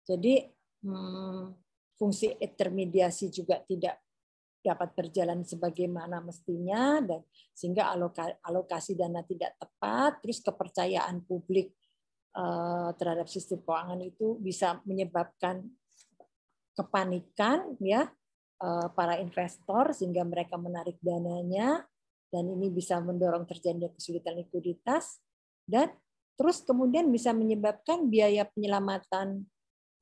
Jadi hmm, fungsi intermediasi juga tidak dapat berjalan sebagaimana mestinya dan sehingga alokasi dana tidak tepat terus kepercayaan publik eh, terhadap sistem keuangan itu bisa menyebabkan kepanikan ya eh, para investor sehingga mereka menarik dananya dan ini bisa mendorong terjadinya kesulitan likuiditas dan terus kemudian bisa menyebabkan biaya penyelamatan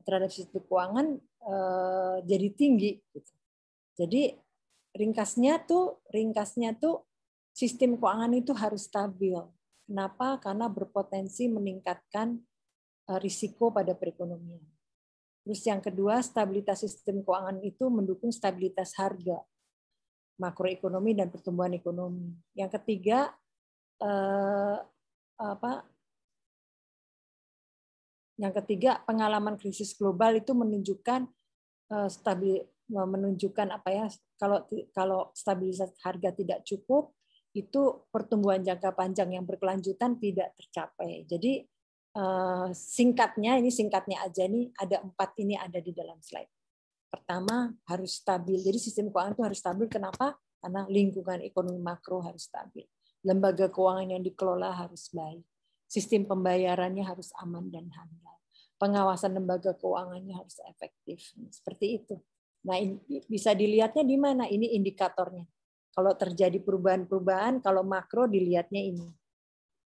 terhadap sistem keuangan eh, jadi tinggi. Gitu. Jadi ringkasnya tuh ringkasnya tuh sistem keuangan itu harus stabil. Kenapa? Karena berpotensi meningkatkan eh, risiko pada perekonomian. Terus yang kedua, stabilitas sistem keuangan itu mendukung stabilitas harga, makroekonomi dan pertumbuhan ekonomi. Yang ketiga, eh, apa? Yang ketiga, pengalaman krisis global itu menunjukkan eh, stabil, menunjukkan apa ya kalau kalau stabilitas harga tidak cukup itu pertumbuhan jangka panjang yang berkelanjutan tidak tercapai. Jadi eh, singkatnya ini singkatnya aja nih ada empat ini ada di dalam slide. Pertama harus stabil. Jadi sistem keuangan itu harus stabil. Kenapa? Karena lingkungan ekonomi makro harus stabil. Lembaga keuangan yang dikelola harus baik. Sistem pembayarannya harus aman dan handal pengawasan lembaga keuangannya harus efektif. Seperti itu. Nah, bisa dilihatnya di mana ini indikatornya. Kalau terjadi perubahan-perubahan, kalau makro dilihatnya ini.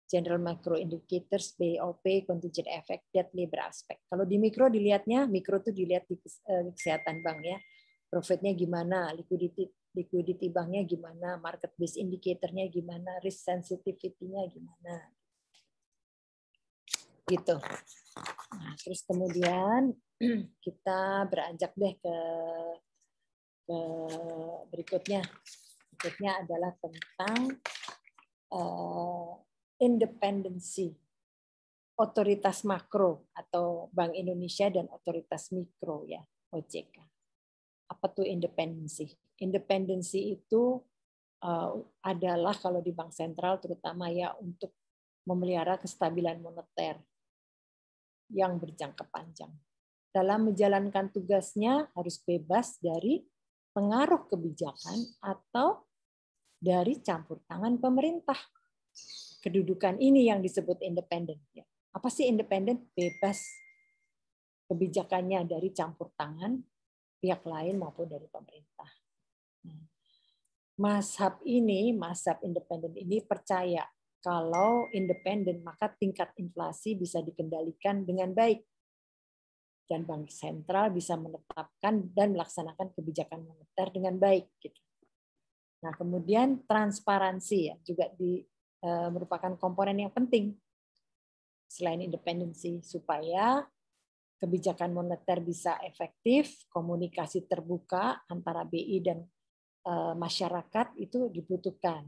General Macro Indicators, BOP, Contingent Effect, Debt Labor Aspect. Kalau di mikro dilihatnya, mikro itu dilihat eh, di kesehatan bank ya. Profitnya gimana, liquidity, liquidity banknya gimana, market based indicatornya gimana, risk sensitivity-nya gimana. Gitu. Nah, terus kemudian kita beranjak deh ke ke berikutnya. Berikutnya adalah tentang uh, independensi otoritas makro atau Bank Indonesia dan otoritas mikro ya OJK. Apa tuh independensi? Independensi itu uh, adalah kalau di bank sentral terutama ya untuk memelihara kestabilan moneter yang berjangka panjang dalam menjalankan tugasnya harus bebas dari pengaruh kebijakan atau dari campur tangan pemerintah. Kedudukan ini yang disebut independen. Ya. Apa sih independen? Bebas kebijakannya dari campur tangan pihak lain maupun dari pemerintah. Hmm. Mazhab ini, mazhab independen ini percaya kalau independen maka tingkat inflasi bisa dikendalikan dengan baik dan bank sentral bisa menetapkan dan melaksanakan kebijakan moneter dengan baik. Gitu. Nah, kemudian transparansi ya juga di, e, merupakan komponen yang penting selain independensi supaya kebijakan moneter bisa efektif, komunikasi terbuka antara BI dan e, masyarakat itu dibutuhkan.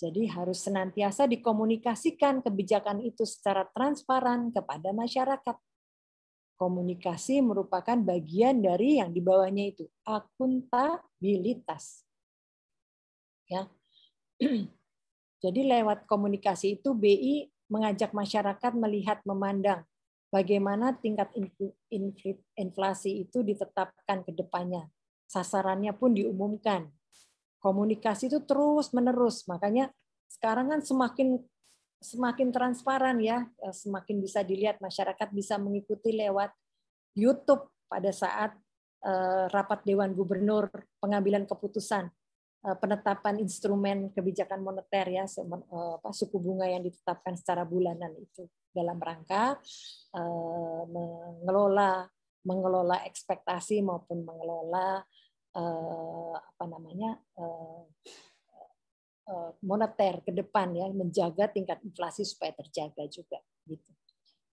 Jadi harus senantiasa dikomunikasikan kebijakan itu secara transparan kepada masyarakat Komunikasi merupakan bagian dari yang di bawahnya itu, akuntabilitas. Ya. Jadi lewat komunikasi itu BI mengajak masyarakat melihat memandang bagaimana tingkat inflasi itu ditetapkan ke depannya. Sasarannya pun diumumkan. Komunikasi itu terus menerus. Makanya sekarang kan semakin semakin transparan ya, eh, semakin bisa dilihat masyarakat bisa mengikuti lewat YouTube pada saat eh, rapat Dewan Gubernur pengambilan keputusan eh, penetapan instrumen kebijakan moneter ya suku bunga yang ditetapkan secara bulanan itu dalam rangka mengelola mengelola ekspektasi maupun mengelola apa namanya Eh, moneter ke depan ya menjaga tingkat inflasi supaya terjaga juga gitu.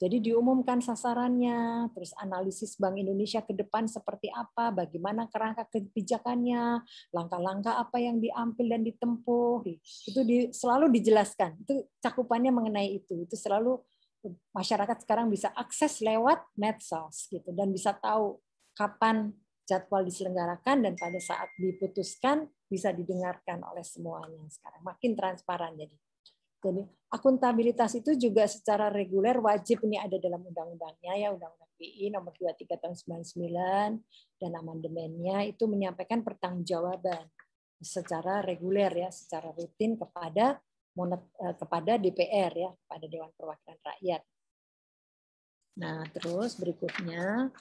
Jadi diumumkan sasarannya, terus analisis Bank Indonesia ke depan seperti apa, bagaimana kerangka kebijakannya, langkah-langkah apa yang diambil dan ditempuh, itu di, selalu dijelaskan. Itu cakupannya mengenai itu. Itu selalu masyarakat sekarang bisa akses lewat medsos gitu dan bisa tahu kapan jadwal diselenggarakan dan pada saat diputuskan bisa didengarkan oleh semuanya sekarang makin transparan jadi jadi akuntabilitas itu juga secara reguler wajib ini ada dalam undang-undangnya ya undang-undang BI nomor 23 tahun 99 dan amandemennya itu menyampaikan pertanggungjawaban secara reguler ya secara rutin kepada eh, kepada DPR ya kepada Dewan Perwakilan Rakyat. Nah, terus berikutnya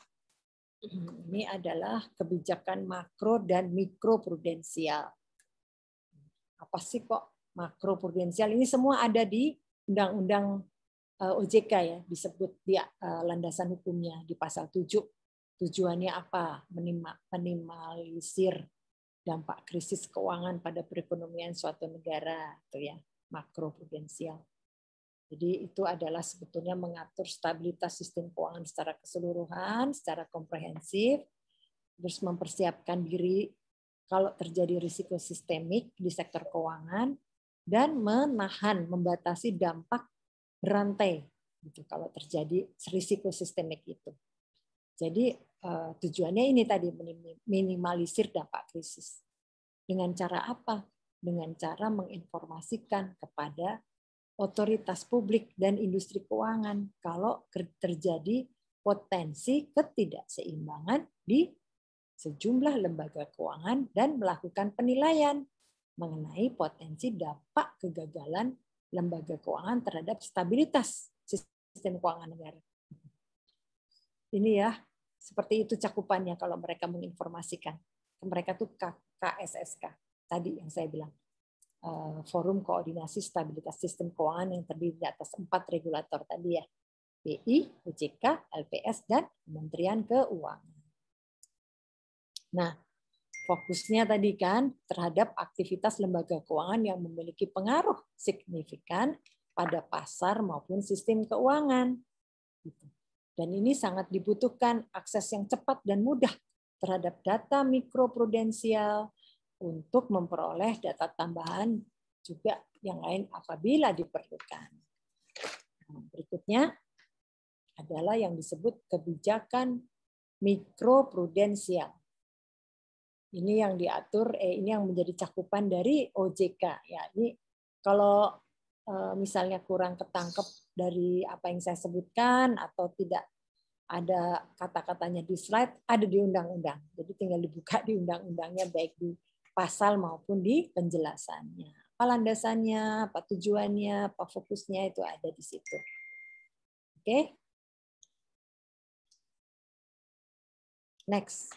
Hmm, ini adalah kebijakan makro dan mikro prudensial. Apa sih kok makro prudensial? Ini semua ada di Undang-Undang eh, OJK ya, disebut di eh, landasan hukumnya di pasal 7. Tujuannya apa? Minimalisir dampak krisis keuangan pada perekonomian suatu negara, tuh ya, makro prudensial. Jadi itu adalah sebetulnya mengatur stabilitas sistem keuangan secara keseluruhan, secara komprehensif, terus mempersiapkan diri kalau terjadi risiko sistemik di sektor keuangan dan menahan, membatasi dampak berantai gitu kalau terjadi risiko sistemik itu. Jadi eh, tujuannya ini tadi minimalisir dampak krisis. Dengan cara apa? Dengan cara menginformasikan kepada otoritas publik dan industri keuangan kalau terjadi potensi ketidakseimbangan di sejumlah lembaga keuangan dan melakukan penilaian mengenai potensi dampak kegagalan lembaga keuangan terhadap stabilitas sistem keuangan negara. Ini ya, seperti itu cakupannya kalau mereka menginformasikan. Mereka tuh KSSK tadi yang saya bilang. Eh, forum koordinasi stabilitas sistem keuangan yang terdiri atas empat regulator tadi ya, BI, OJK, LPS, dan Kementerian Keuangan. Nah, fokusnya tadi kan terhadap aktivitas lembaga keuangan yang memiliki pengaruh signifikan pada pasar maupun sistem keuangan. Gitu. Dan ini sangat dibutuhkan akses yang cepat dan mudah terhadap data mikroprudensial, untuk memperoleh data tambahan juga yang lain apabila diperlukan. Nah, berikutnya adalah yang disebut kebijakan mikroprudensial. Ini yang diatur, eh, ini yang menjadi cakupan dari OJK. Ya, ini kalau eh, misalnya kurang ketangkep dari apa yang saya sebutkan atau tidak ada kata-katanya di slide, ada di undang-undang. Jadi tinggal dibuka di undang-undangnya baik di pasal maupun di penjelasannya. Apa landasannya, apa tujuannya, apa fokusnya itu ada di situ. Oke. Okay? Next.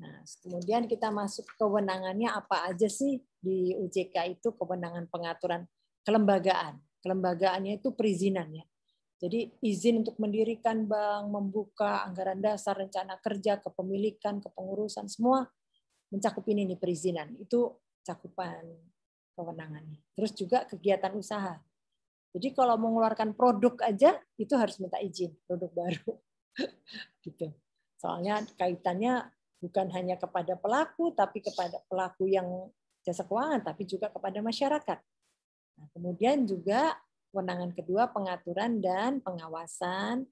Nah, kemudian kita masuk kewenangannya apa aja sih di UJK itu kewenangan pengaturan kelembagaan. Kelembagaannya itu perizinan ya. Jadi izin untuk mendirikan bank, membuka anggaran dasar, rencana kerja, kepemilikan, kepengurusan, semua mencakup ini nih perizinan itu cakupan kewenangannya. Terus juga kegiatan usaha. Jadi kalau mengeluarkan produk aja itu harus minta izin produk baru. gitu. Soalnya kaitannya bukan hanya kepada pelaku tapi kepada pelaku yang jasa keuangan tapi juga kepada masyarakat. Nah, kemudian juga kewenangan kedua pengaturan dan pengawasan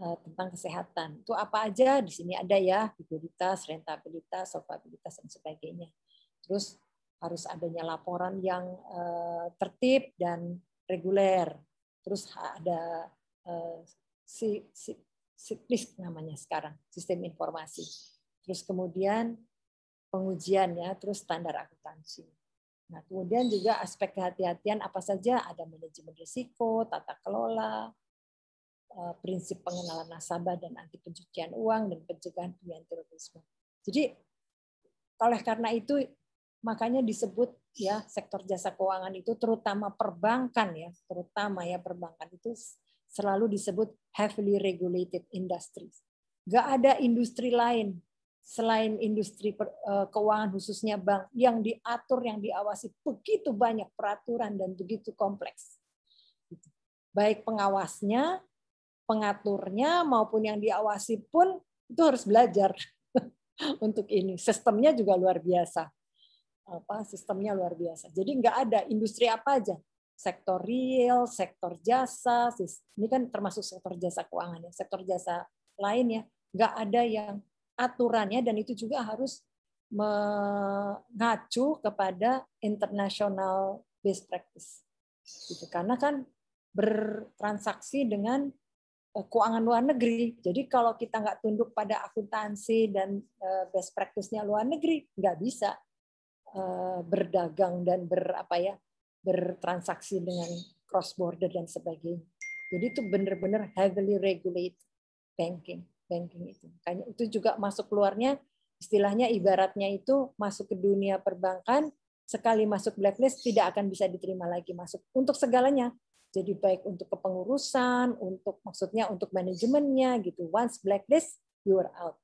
Eh, tentang kesehatan. Itu apa aja di sini ada ya, vigulitas, rentabilitas, solvabilitas dan sebagainya. Terus harus adanya laporan yang eh, tertib dan reguler. Terus ada eh, si, si, siklis namanya sekarang, sistem informasi. Terus kemudian pengujian ya, terus standar akuntansi. Nah, kemudian juga aspek kehati-hatian apa saja ada manajemen risiko, tata kelola, Eh, prinsip pengenalan nasabah dan anti pencucian uang dan pencegahan pilihan terorisme. Jadi oleh karena itu makanya disebut ya sektor jasa keuangan itu terutama perbankan ya, terutama ya perbankan itu selalu disebut heavily regulated industries. Gak ada industri lain selain industri eh, keuangan khususnya bank yang diatur yang diawasi begitu banyak peraturan dan begitu kompleks. Baik pengawasnya pengaturnya maupun yang diawasi pun itu harus belajar untuk ini. Sistemnya juga luar biasa. Apa sistemnya luar biasa. Jadi nggak ada industri apa aja. Sektor real, sektor jasa, ini kan termasuk sektor jasa keuangan ya, sektor jasa lain ya, nggak ada yang aturannya dan itu juga harus mengacu kepada international best practice. Gitu. Karena kan bertransaksi dengan Eh, keuangan luar negeri. Jadi kalau kita nggak tunduk pada akuntansi dan eh, best practice-nya luar negeri, nggak bisa eh, berdagang dan ber apa ya bertransaksi dengan cross border dan sebagainya. Jadi itu benar-benar heavily regulated banking, banking itu. Makanya itu juga masuk keluarnya istilahnya ibaratnya itu masuk ke dunia perbankan sekali masuk blacklist tidak akan bisa diterima lagi masuk untuk segalanya jadi baik untuk kepengurusan, untuk maksudnya untuk manajemennya gitu. Once blacklist, you are out.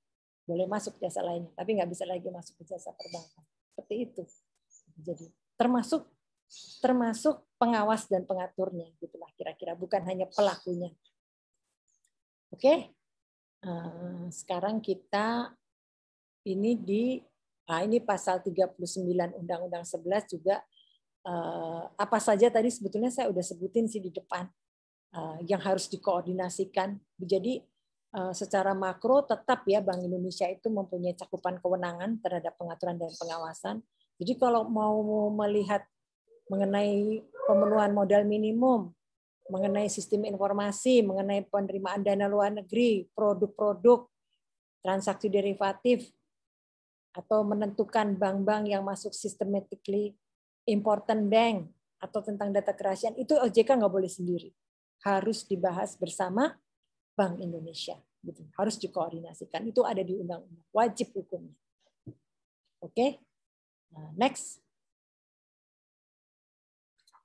Boleh masuk jasa lainnya, tapi nggak bisa lagi masuk ke jasa perbankan. Seperti itu. Jadi termasuk termasuk pengawas dan pengaturnya gitulah kira-kira bukan hanya pelakunya. Oke, okay? Eh, sekarang kita ini di ah ini pasal 39 Undang-Undang 11 juga Eh, apa saja tadi sebetulnya saya udah sebutin sih di depan eh, yang harus dikoordinasikan. Jadi eh, secara makro tetap ya Bank Indonesia itu mempunyai cakupan kewenangan terhadap pengaturan dan pengawasan. Jadi kalau mau melihat mengenai pemenuhan modal minimum, mengenai sistem informasi, mengenai penerimaan dana luar negeri, produk-produk, transaksi derivatif, atau menentukan bank-bank yang masuk systematically important bank atau tentang data kerahasiaan itu OJK nggak boleh sendiri, harus dibahas bersama Bank Indonesia, gitu. harus dikoordinasikan. Itu ada di undang-undang, wajib hukumnya. Oke, okay? Nah, next.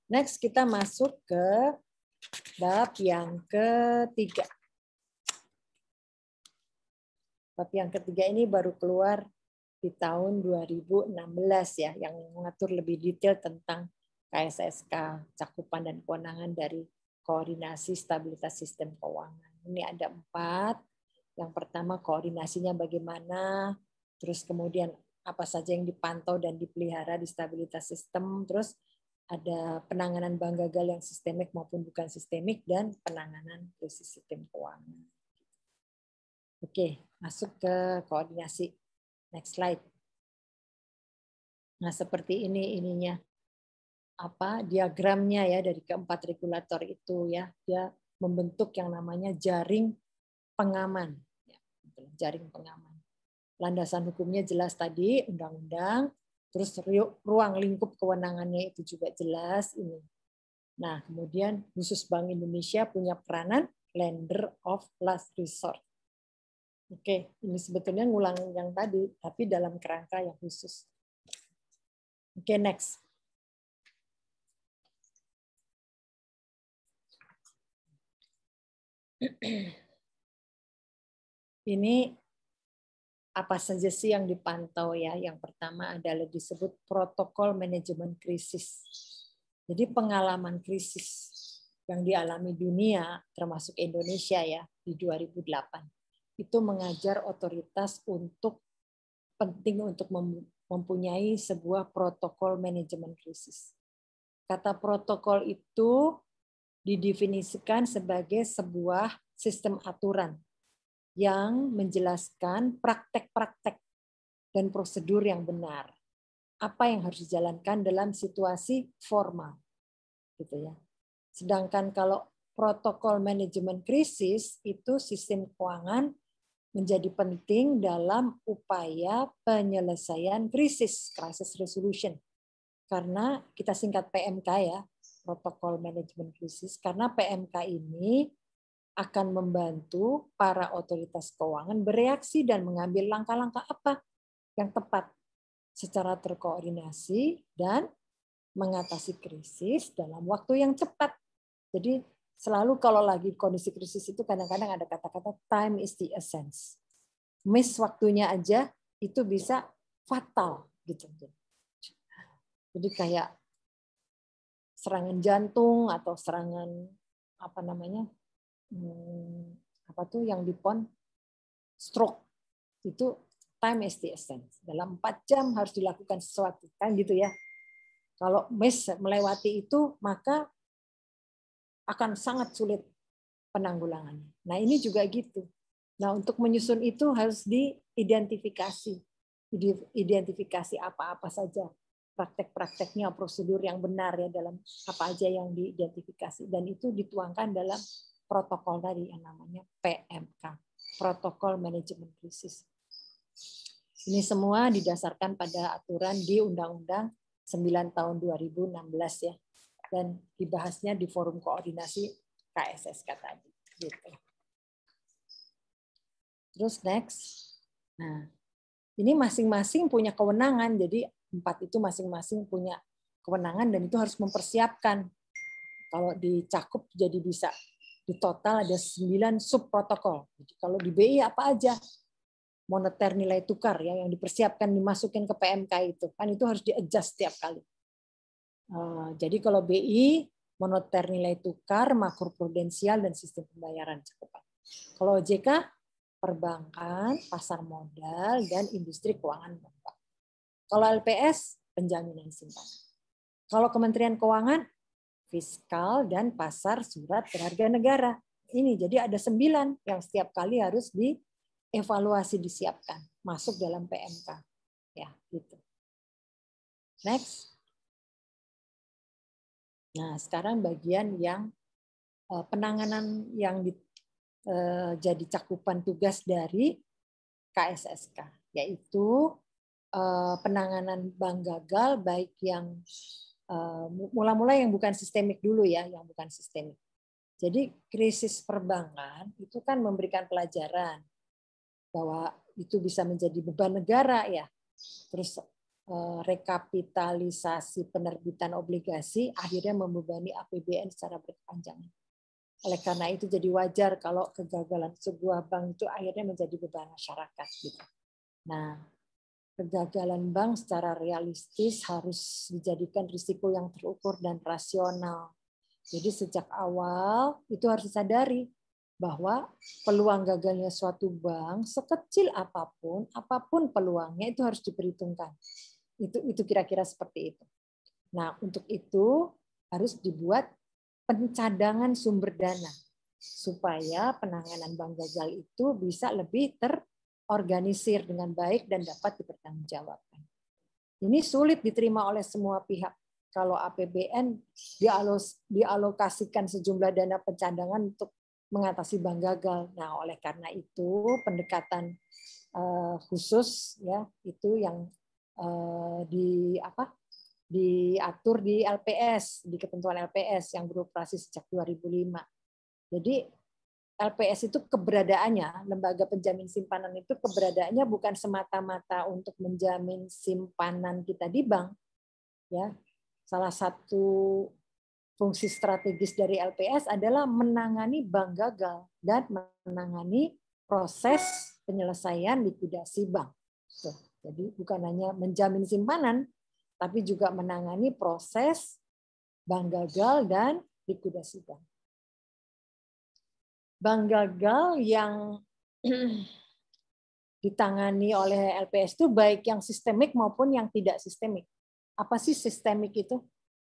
Next kita masuk ke bab yang ketiga. Bab yang ketiga ini baru keluar di tahun 2016 ya yang mengatur lebih detail tentang KSSK, cakupan dan kewenangan dari koordinasi stabilitas sistem keuangan. Ini ada empat. Yang pertama koordinasinya bagaimana, terus kemudian apa saja yang dipantau dan dipelihara di stabilitas sistem, terus ada penanganan bank gagal yang sistemik maupun bukan sistemik, dan penanganan krisis sistem keuangan. Oke, masuk ke koordinasi Next slide. Nah, seperti ini ininya apa diagramnya ya dari keempat regulator itu ya dia membentuk yang namanya jaring pengaman ya, jaring pengaman landasan hukumnya jelas tadi undang-undang terus ruang lingkup kewenangannya itu juga jelas ini nah kemudian khusus Bank Indonesia punya peranan lender of last resort Oke, ini sebetulnya ngulang yang tadi, tapi dalam kerangka yang khusus. Oke, next. Ini apa saja sih yang dipantau ya? Yang pertama adalah disebut protokol manajemen krisis. Jadi pengalaman krisis yang dialami dunia termasuk Indonesia ya di 2008 itu mengajar otoritas untuk penting untuk mempunyai sebuah protokol manajemen krisis. Kata protokol itu didefinisikan sebagai sebuah sistem aturan yang menjelaskan praktek-praktek dan prosedur yang benar. Apa yang harus dijalankan dalam situasi formal. Gitu ya. Sedangkan kalau protokol manajemen krisis itu sistem keuangan menjadi penting dalam upaya penyelesaian krisis, crisis resolution. Karena kita singkat PMK ya, protokol manajemen krisis, karena PMK ini akan membantu para otoritas keuangan bereaksi dan mengambil langkah-langkah apa yang tepat secara terkoordinasi dan mengatasi krisis dalam waktu yang cepat. Jadi selalu kalau lagi kondisi krisis itu kadang-kadang ada kata-kata time is the essence. Miss waktunya aja itu bisa fatal gitu. Jadi kayak serangan jantung atau serangan apa namanya hmm, apa tuh yang dipon stroke itu time is the essence. Dalam 4 jam harus dilakukan sesuatu kan gitu ya. Kalau miss melewati itu maka akan sangat sulit penanggulangannya. Nah ini juga gitu. Nah untuk menyusun itu harus diidentifikasi. Identifikasi apa-apa saja praktek-prakteknya, prosedur yang benar ya dalam apa aja yang diidentifikasi. Dan itu dituangkan dalam protokol tadi yang namanya PMK, Protokol Manajemen Krisis. Ini semua didasarkan pada aturan di Undang-Undang 9 tahun 2016 ya dan dibahasnya di forum koordinasi KSSK tadi. Gitu. Terus next. Nah, ini masing-masing punya kewenangan. Jadi empat itu masing-masing punya kewenangan dan itu harus mempersiapkan. Kalau dicakup jadi bisa. Di total ada sembilan sub protokol. Jadi kalau di BI apa aja? Moneter nilai tukar ya yang dipersiapkan dimasukin ke PMK itu. Kan itu harus di-adjust setiap kali. Eh, jadi kalau BI moneter nilai tukar, makroprudensial dan sistem pembayaran cakupan. Kalau OJK perbankan, pasar modal dan industri keuangan bapak. Kalau LPS penjaminan simpan. Kalau Kementerian Keuangan fiskal dan pasar surat berharga negara. Ini jadi ada sembilan yang setiap kali harus dievaluasi disiapkan masuk dalam PMK. Ya, gitu. Next. Nah, sekarang bagian yang eh, penanganan yang di, eh, jadi cakupan tugas dari KSSK, yaitu eh, penanganan bank gagal baik yang mula-mula yang bukan sistemik dulu ya, yang bukan sistemik. Jadi krisis perbankan itu kan memberikan pelajaran bahwa itu bisa menjadi beban negara ya. Terus rekapitalisasi penerbitan obligasi akhirnya membebani APBN secara berkepanjangan. Oleh karena itu jadi wajar kalau kegagalan sebuah bank itu akhirnya menjadi beban masyarakat gitu. Nah, kegagalan bank secara realistis harus dijadikan risiko yang terukur dan rasional. Jadi sejak awal itu harus disadari bahwa peluang gagalnya suatu bank sekecil apapun, apapun peluangnya itu harus diperhitungkan itu itu kira-kira seperti itu. Nah, untuk itu harus dibuat pencadangan sumber dana supaya penanganan bank gagal itu bisa lebih terorganisir dengan baik dan dapat dipertanggungjawabkan. Ini sulit diterima oleh semua pihak. Kalau APBN dialokasikan sejumlah dana pencadangan untuk mengatasi bank gagal. Nah, oleh karena itu pendekatan eh, khusus ya itu yang Eh, di apa diatur di LPS, di ketentuan LPS yang beroperasi sejak 2005. Jadi LPS itu keberadaannya, lembaga penjamin simpanan itu keberadaannya bukan semata-mata untuk menjamin simpanan kita di bank. Ya, salah satu fungsi strategis dari LPS adalah menangani bank gagal dan menangani proses penyelesaian likuidasi bank. Tuh. Jadi bukan hanya menjamin simpanan, tapi juga menangani proses bank gagal dan likuidasi bank. Bank gagal yang ditangani oleh LPS itu baik yang sistemik maupun yang tidak sistemik. Apa sih sistemik itu?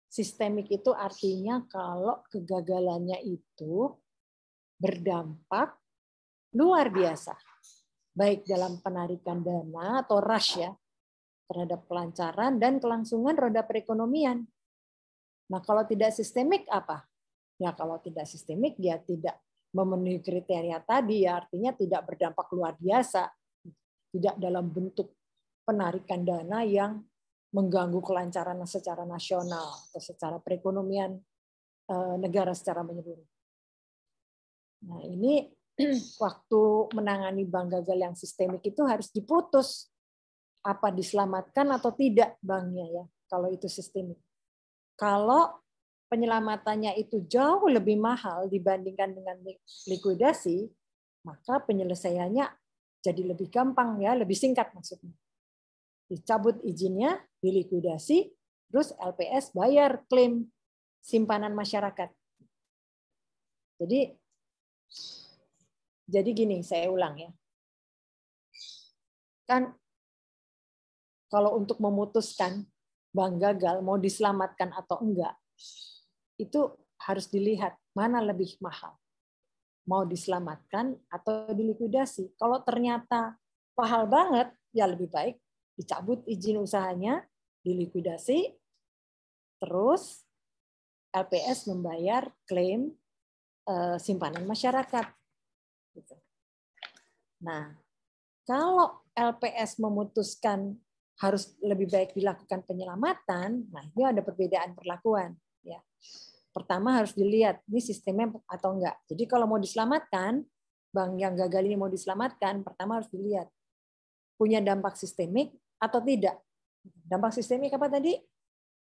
Sistemik itu artinya kalau kegagalannya itu berdampak luar biasa baik dalam penarikan dana atau rush ya terhadap kelancaran dan kelangsungan roda perekonomian. Nah, kalau tidak sistemik apa? Ya kalau tidak sistemik dia ya tidak memenuhi kriteria tadi ya artinya tidak berdampak luar biasa. Tidak dalam bentuk penarikan dana yang mengganggu kelancaran secara nasional atau secara perekonomian eh, negara secara menyeluruh. Nah, ini waktu menangani bank gagal yang sistemik itu harus diputus apa diselamatkan atau tidak banknya ya kalau itu sistemik. Kalau penyelamatannya itu jauh lebih mahal dibandingkan dengan likuidasi, maka penyelesaiannya jadi lebih gampang ya, lebih singkat maksudnya. Dicabut izinnya, dilikuidasi, terus LPS bayar klaim simpanan masyarakat. Jadi jadi gini, saya ulang ya. Kan kalau untuk memutuskan Bang Gagal mau diselamatkan atau enggak, itu harus dilihat mana lebih mahal. Mau diselamatkan atau dilikuidasi. Kalau ternyata mahal banget, ya lebih baik dicabut izin usahanya, dilikuidasi, terus LPS membayar klaim eh, simpanan masyarakat Gitu. Nah, kalau LPS memutuskan harus lebih baik dilakukan penyelamatan, nah ini ada perbedaan perlakuan. Ya. Pertama harus dilihat ini sistemnya atau enggak. Jadi kalau mau diselamatkan, bank yang gagal ini mau diselamatkan, pertama harus dilihat punya dampak sistemik atau tidak. Dampak sistemik apa tadi?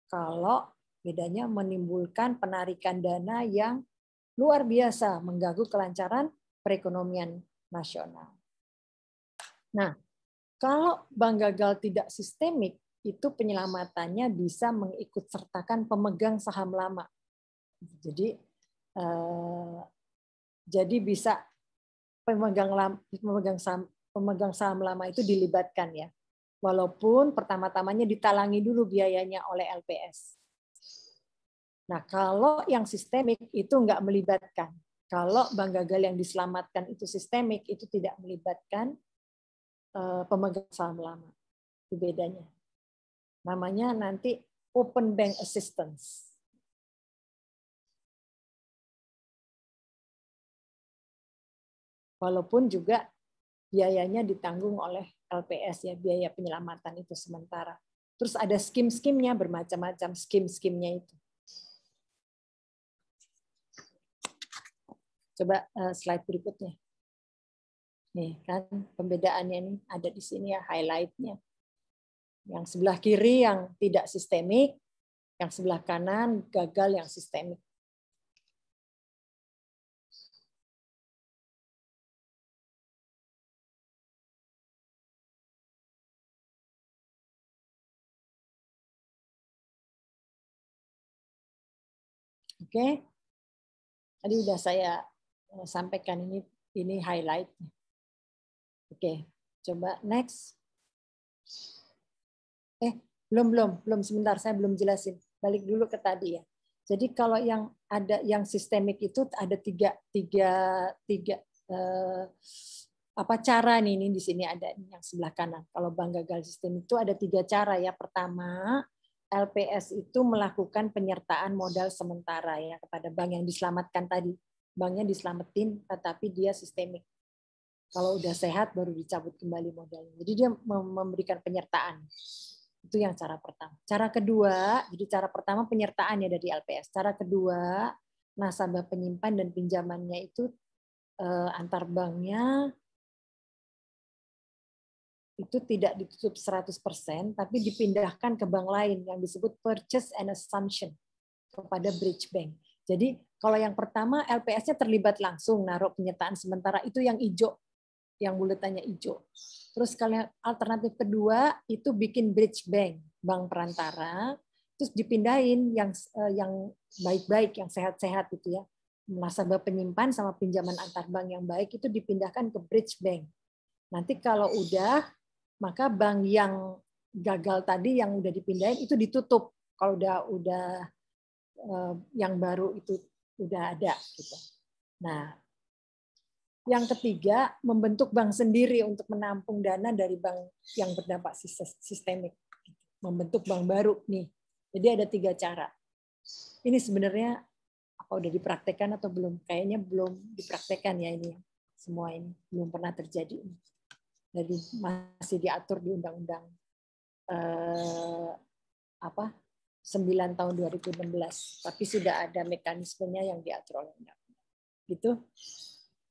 Kalau bedanya menimbulkan penarikan dana yang luar biasa mengganggu kelancaran perekonomian nasional. Nah, kalau bank gagal tidak sistemik, itu penyelamatannya bisa mengikutsertakan pemegang saham lama. Jadi eh, jadi bisa pemegang pemegang saham pemegang saham lama itu dilibatkan ya. Walaupun pertama-tamanya ditalangi dulu biayanya oleh LPS. Nah, kalau yang sistemik itu nggak melibatkan. Kalau bank gagal yang diselamatkan itu sistemik, itu tidak melibatkan eh, pemegang saham lama. Itu bedanya. Namanya nanti open bank assistance. Walaupun juga biayanya ditanggung oleh LPS ya, biaya penyelamatan itu sementara. Terus ada skim-skimnya bermacam-macam, skim-skimnya itu. Coba eh, slide berikutnya. Nih kan pembedaannya ini ada di sini ya highlightnya. Yang sebelah kiri yang tidak sistemik, yang sebelah kanan gagal yang sistemik. Oke, okay? tadi udah saya Eh, sampaikan ini ini highlight. Oke, okay, coba next. Eh, belum belum belum sebentar saya belum jelasin. Balik dulu ke tadi ya. Jadi kalau yang ada yang sistemik itu ada tiga tiga tiga eh, apa cara nih ini di sini ada yang sebelah kanan. Kalau bank gagal sistem itu ada tiga cara ya. Pertama LPS itu melakukan penyertaan modal sementara ya kepada bank yang diselamatkan tadi banknya diselamatin tetapi dia sistemik. Kalau udah sehat baru dicabut kembali modalnya. Jadi dia memberikan penyertaan. Itu yang cara pertama. Cara kedua, jadi cara pertama penyertaannya dari LPS. Cara kedua, nasabah penyimpan dan pinjamannya itu eh, antar banknya itu tidak ditutup 100%, tapi dipindahkan ke bank lain yang disebut purchase and assumption kepada bridge bank. Jadi kalau yang pertama LPS-nya terlibat langsung naruh penyertaan sementara itu yang hijau, yang buletannya hijau. Terus kalau yang alternatif kedua itu bikin bridge bank, bank perantara, terus dipindahin yang eh, yang baik-baik, yang sehat-sehat gitu ya. Nasabah penyimpan sama pinjaman antar bank yang baik itu dipindahkan ke bridge bank. Nanti kalau udah maka bank yang gagal tadi yang udah dipindahin itu ditutup. Kalau udah udah Eh, yang baru itu sudah ada. Gitu. Nah, yang ketiga, membentuk bank sendiri untuk menampung dana dari bank yang berdampak sistemik. Membentuk bank baru nih. Jadi ada tiga cara. Ini sebenarnya apa udah dipraktekkan atau belum? Kayaknya belum dipraktekkan ya ini. Semua ini belum pernah terjadi. Jadi masih diatur di undang-undang eh, apa 9 tahun 2016, tapi sudah ada mekanismenya yang diatur oleh undang-undang. Gitu.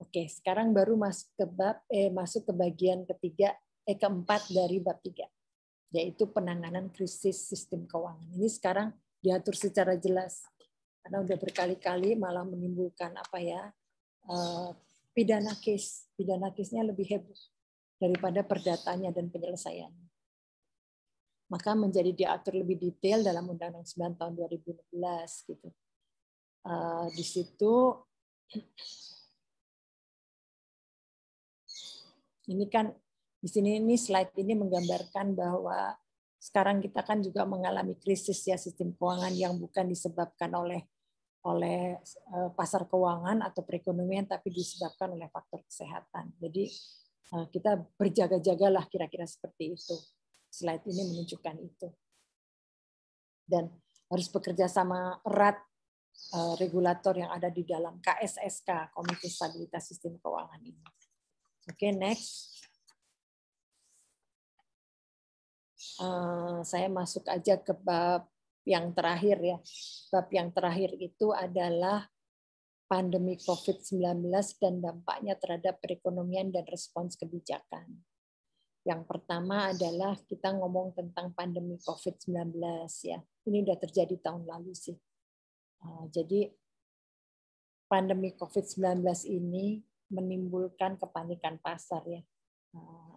Oke, sekarang baru masuk ke bab eh masuk ke bagian ketiga eh keempat dari bab tiga, yaitu penanganan krisis sistem keuangan. Ini sekarang diatur secara jelas karena udah berkali-kali malah menimbulkan apa ya eh, pidana case, pidana case-nya lebih heboh daripada perdatanya dan penyelesaiannya maka menjadi diatur lebih detail dalam Undang-Undang 9 tahun 2016 gitu. Uh, di situ ini kan di sini ini slide ini menggambarkan bahwa sekarang kita kan juga mengalami krisis ya sistem keuangan yang bukan disebabkan oleh oleh eh, pasar keuangan atau perekonomian tapi disebabkan oleh faktor kesehatan. Jadi eh, kita berjaga-jagalah kira-kira seperti itu. Slide ini menunjukkan itu. Dan harus bekerja sama erat eh, regulator yang ada di dalam KSSK, Komite Stabilitas Sistem Keuangan ini. Oke, okay, next. Uh, saya masuk aja ke bab yang terakhir ya. Bab yang terakhir itu adalah pandemi COVID-19 dan dampaknya terhadap perekonomian dan respons kebijakan. Yang pertama adalah kita ngomong tentang pandemi COVID-19 ya. Ini sudah terjadi tahun lalu sih. Eh, jadi pandemi COVID-19 ini menimbulkan kepanikan pasar ya. Eh,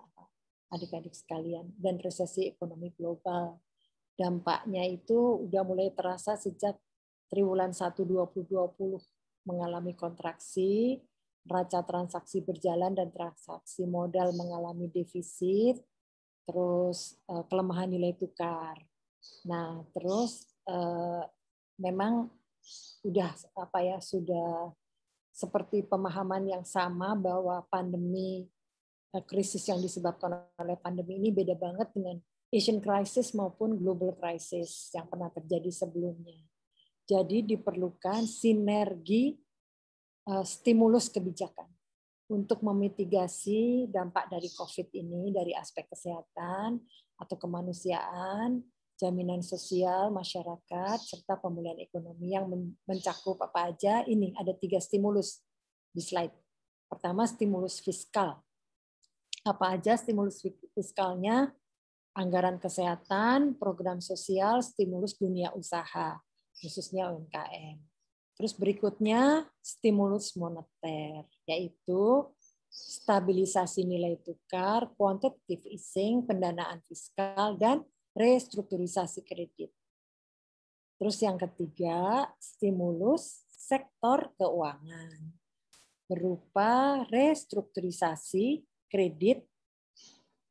adik-adik sekalian dan resesi ekonomi global. Dampaknya itu udah mulai terasa sejak triwulan 1 2020 mengalami kontraksi, raca transaksi berjalan dan transaksi modal mengalami defisit, terus eh, kelemahan nilai tukar. Nah, terus eh, memang sudah apa ya sudah seperti pemahaman yang sama bahwa pandemi eh, krisis yang disebabkan oleh pandemi ini beda banget dengan Asian crisis maupun global crisis yang pernah terjadi sebelumnya. Jadi diperlukan sinergi Eh, stimulus kebijakan untuk memitigasi dampak dari COVID ini dari aspek kesehatan atau kemanusiaan, jaminan sosial masyarakat, serta pemulihan ekonomi yang mencakup apa aja. Ini ada tiga stimulus di slide. Pertama, stimulus fiskal. Apa aja stimulus fiskalnya? Anggaran kesehatan, program sosial, stimulus dunia usaha, khususnya UMKM Terus berikutnya stimulus moneter, yaitu stabilisasi nilai tukar, quantitative easing, pendanaan fiskal, dan restrukturisasi kredit. Terus yang ketiga, stimulus sektor keuangan berupa restrukturisasi kredit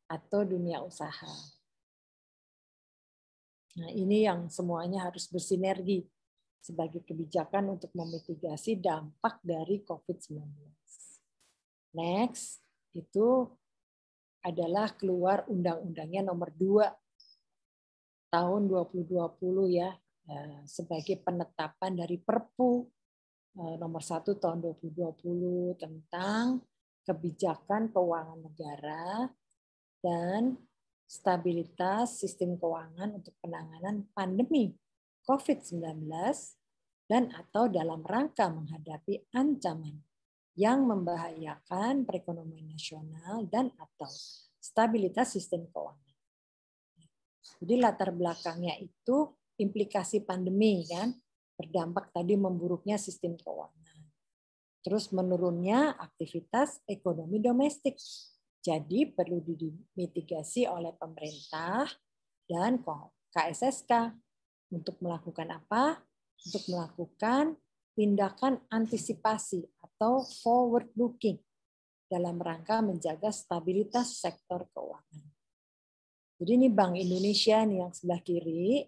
atau dunia usaha. Nah, ini yang semuanya harus bersinergi sebagai kebijakan untuk memitigasi dampak dari COVID-19. Next, itu adalah keluar undang-undangnya nomor 2 tahun 2020 ya eh, sebagai penetapan dari Perpu eh, nomor 1 tahun 2020 tentang kebijakan keuangan negara dan stabilitas sistem keuangan untuk penanganan pandemi COVID-19 dan atau dalam rangka menghadapi ancaman yang membahayakan perekonomian nasional dan atau stabilitas sistem keuangan. Jadi latar belakangnya itu implikasi pandemi kan berdampak tadi memburuknya sistem keuangan. Terus menurunnya aktivitas ekonomi domestik. Jadi perlu dimitigasi oleh pemerintah dan KSSK untuk melakukan apa? Untuk melakukan tindakan antisipasi atau forward looking dalam rangka menjaga stabilitas sektor keuangan. Jadi ini Bank Indonesia nih yang sebelah kiri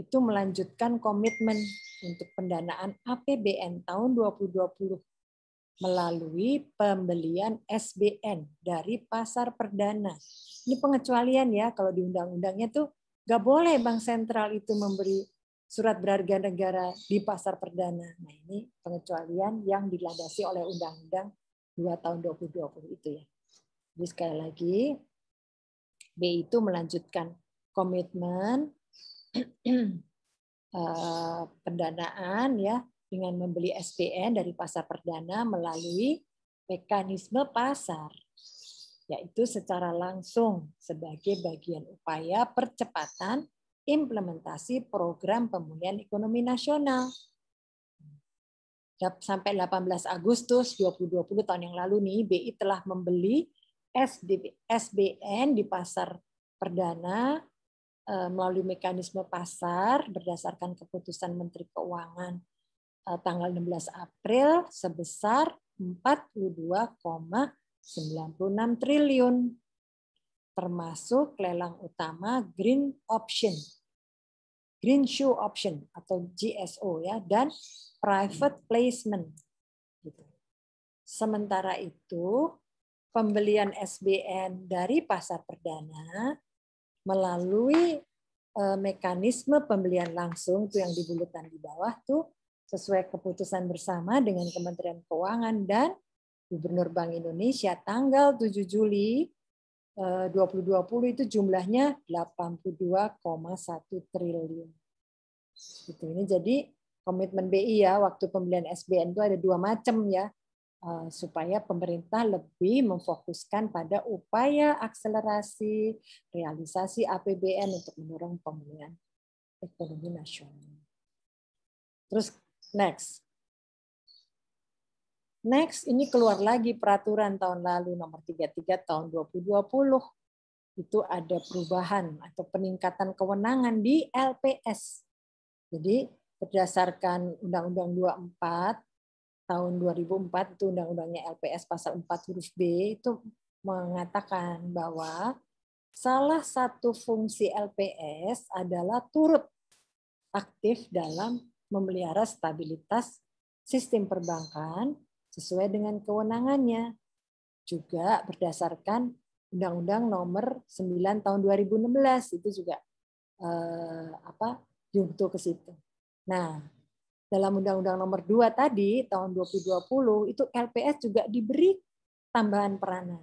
itu melanjutkan komitmen untuk pendanaan APBN tahun 2020 melalui pembelian SBN dari pasar perdana. Ini pengecualian ya kalau di undang-undangnya tuh Gak boleh bank sentral itu memberi surat berharga negara di pasar perdana. Nah ini pengecualian yang dilandasi oleh Undang-Undang 2 tahun 2020 itu ya. Jadi sekali lagi, B itu melanjutkan komitmen eh, pendanaan ya dengan membeli SPN dari pasar perdana melalui mekanisme pasar yaitu secara langsung sebagai bagian upaya percepatan implementasi program pemulihan ekonomi nasional. Sampai 18 Agustus 2020 tahun yang lalu nih, BI telah membeli SBN di pasar perdana eh, melalui mekanisme pasar berdasarkan keputusan Menteri Keuangan eh, tanggal 16 April sebesar 96 triliun termasuk lelang utama green option green shoe option atau GSO ya dan private placement. Gitu. Sementara itu pembelian SBN dari pasar perdana melalui e, mekanisme pembelian langsung itu yang dibulutan di bawah tuh sesuai keputusan bersama dengan Kementerian Keuangan dan Gubernur Bank Indonesia tanggal 7 Juli 2020 eh, itu jumlahnya 82,1 triliun. Gitu. Ini jadi komitmen BI ya waktu pembelian SBN itu ada dua macam ya eh, supaya pemerintah lebih memfokuskan pada upaya akselerasi realisasi APBN untuk mendorong pemulihan ekonomi nasional. Terus next, Next, ini keluar lagi peraturan tahun lalu nomor 33 tahun 2020. Itu ada perubahan atau peningkatan kewenangan di LPS. Jadi berdasarkan Undang-Undang 24 tahun 2004 itu undang-undangnya LPS pasal 4 huruf B itu mengatakan bahwa salah satu fungsi LPS adalah turut aktif dalam memelihara stabilitas sistem perbankan sesuai dengan kewenangannya. Juga berdasarkan Undang-Undang Nomor 9 Tahun 2016 itu juga eh, apa yungto ke situ. Nah, dalam Undang-Undang Nomor 2 tadi tahun 2020 itu LPS juga diberi tambahan peranan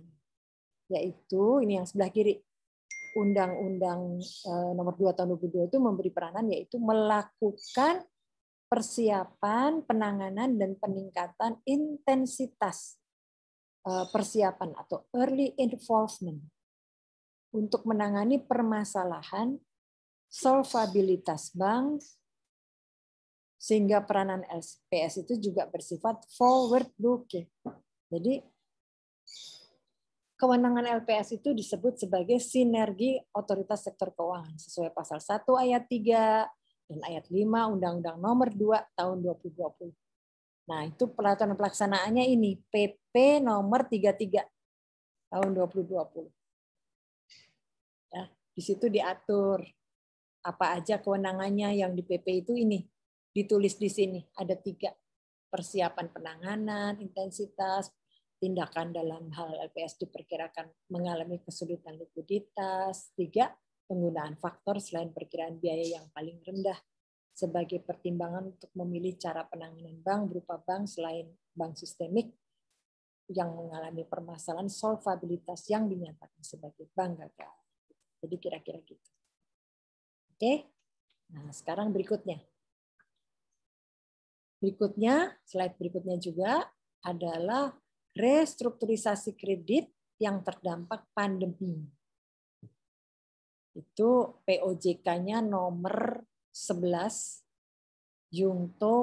yaitu ini yang sebelah kiri Undang-Undang eh, Nomor 2 tahun 2020 itu memberi peranan yaitu melakukan persiapan, penanganan, dan peningkatan intensitas eh, persiapan atau early involvement untuk menangani permasalahan solvabilitas bank sehingga peranan LPS itu juga bersifat forward looking. Jadi kewenangan LPS itu disebut sebagai sinergi otoritas sektor keuangan sesuai pasal 1 ayat 3 dan ayat 5 Undang-Undang Nomor 2 tahun 2020. Nah, itu peraturan pelaksanaannya ini PP nomor 33 tahun 2020. Ya, di situ diatur apa aja kewenangannya yang di PP itu ini ditulis di sini ada tiga persiapan penanganan, intensitas, tindakan dalam hal LPS diperkirakan mengalami kesulitan likuiditas, tiga penggunaan faktor selain perkiraan biaya yang paling rendah sebagai pertimbangan untuk memilih cara penanganan bank berupa bank selain bank sistemik yang mengalami permasalahan solvabilitas yang dinyatakan sebagai bank gagal. Jadi kira-kira gitu. Oke. Nah, sekarang berikutnya. Berikutnya, slide berikutnya juga adalah restrukturisasi kredit yang terdampak pandemi itu POJK-nya nomor 11 Jungto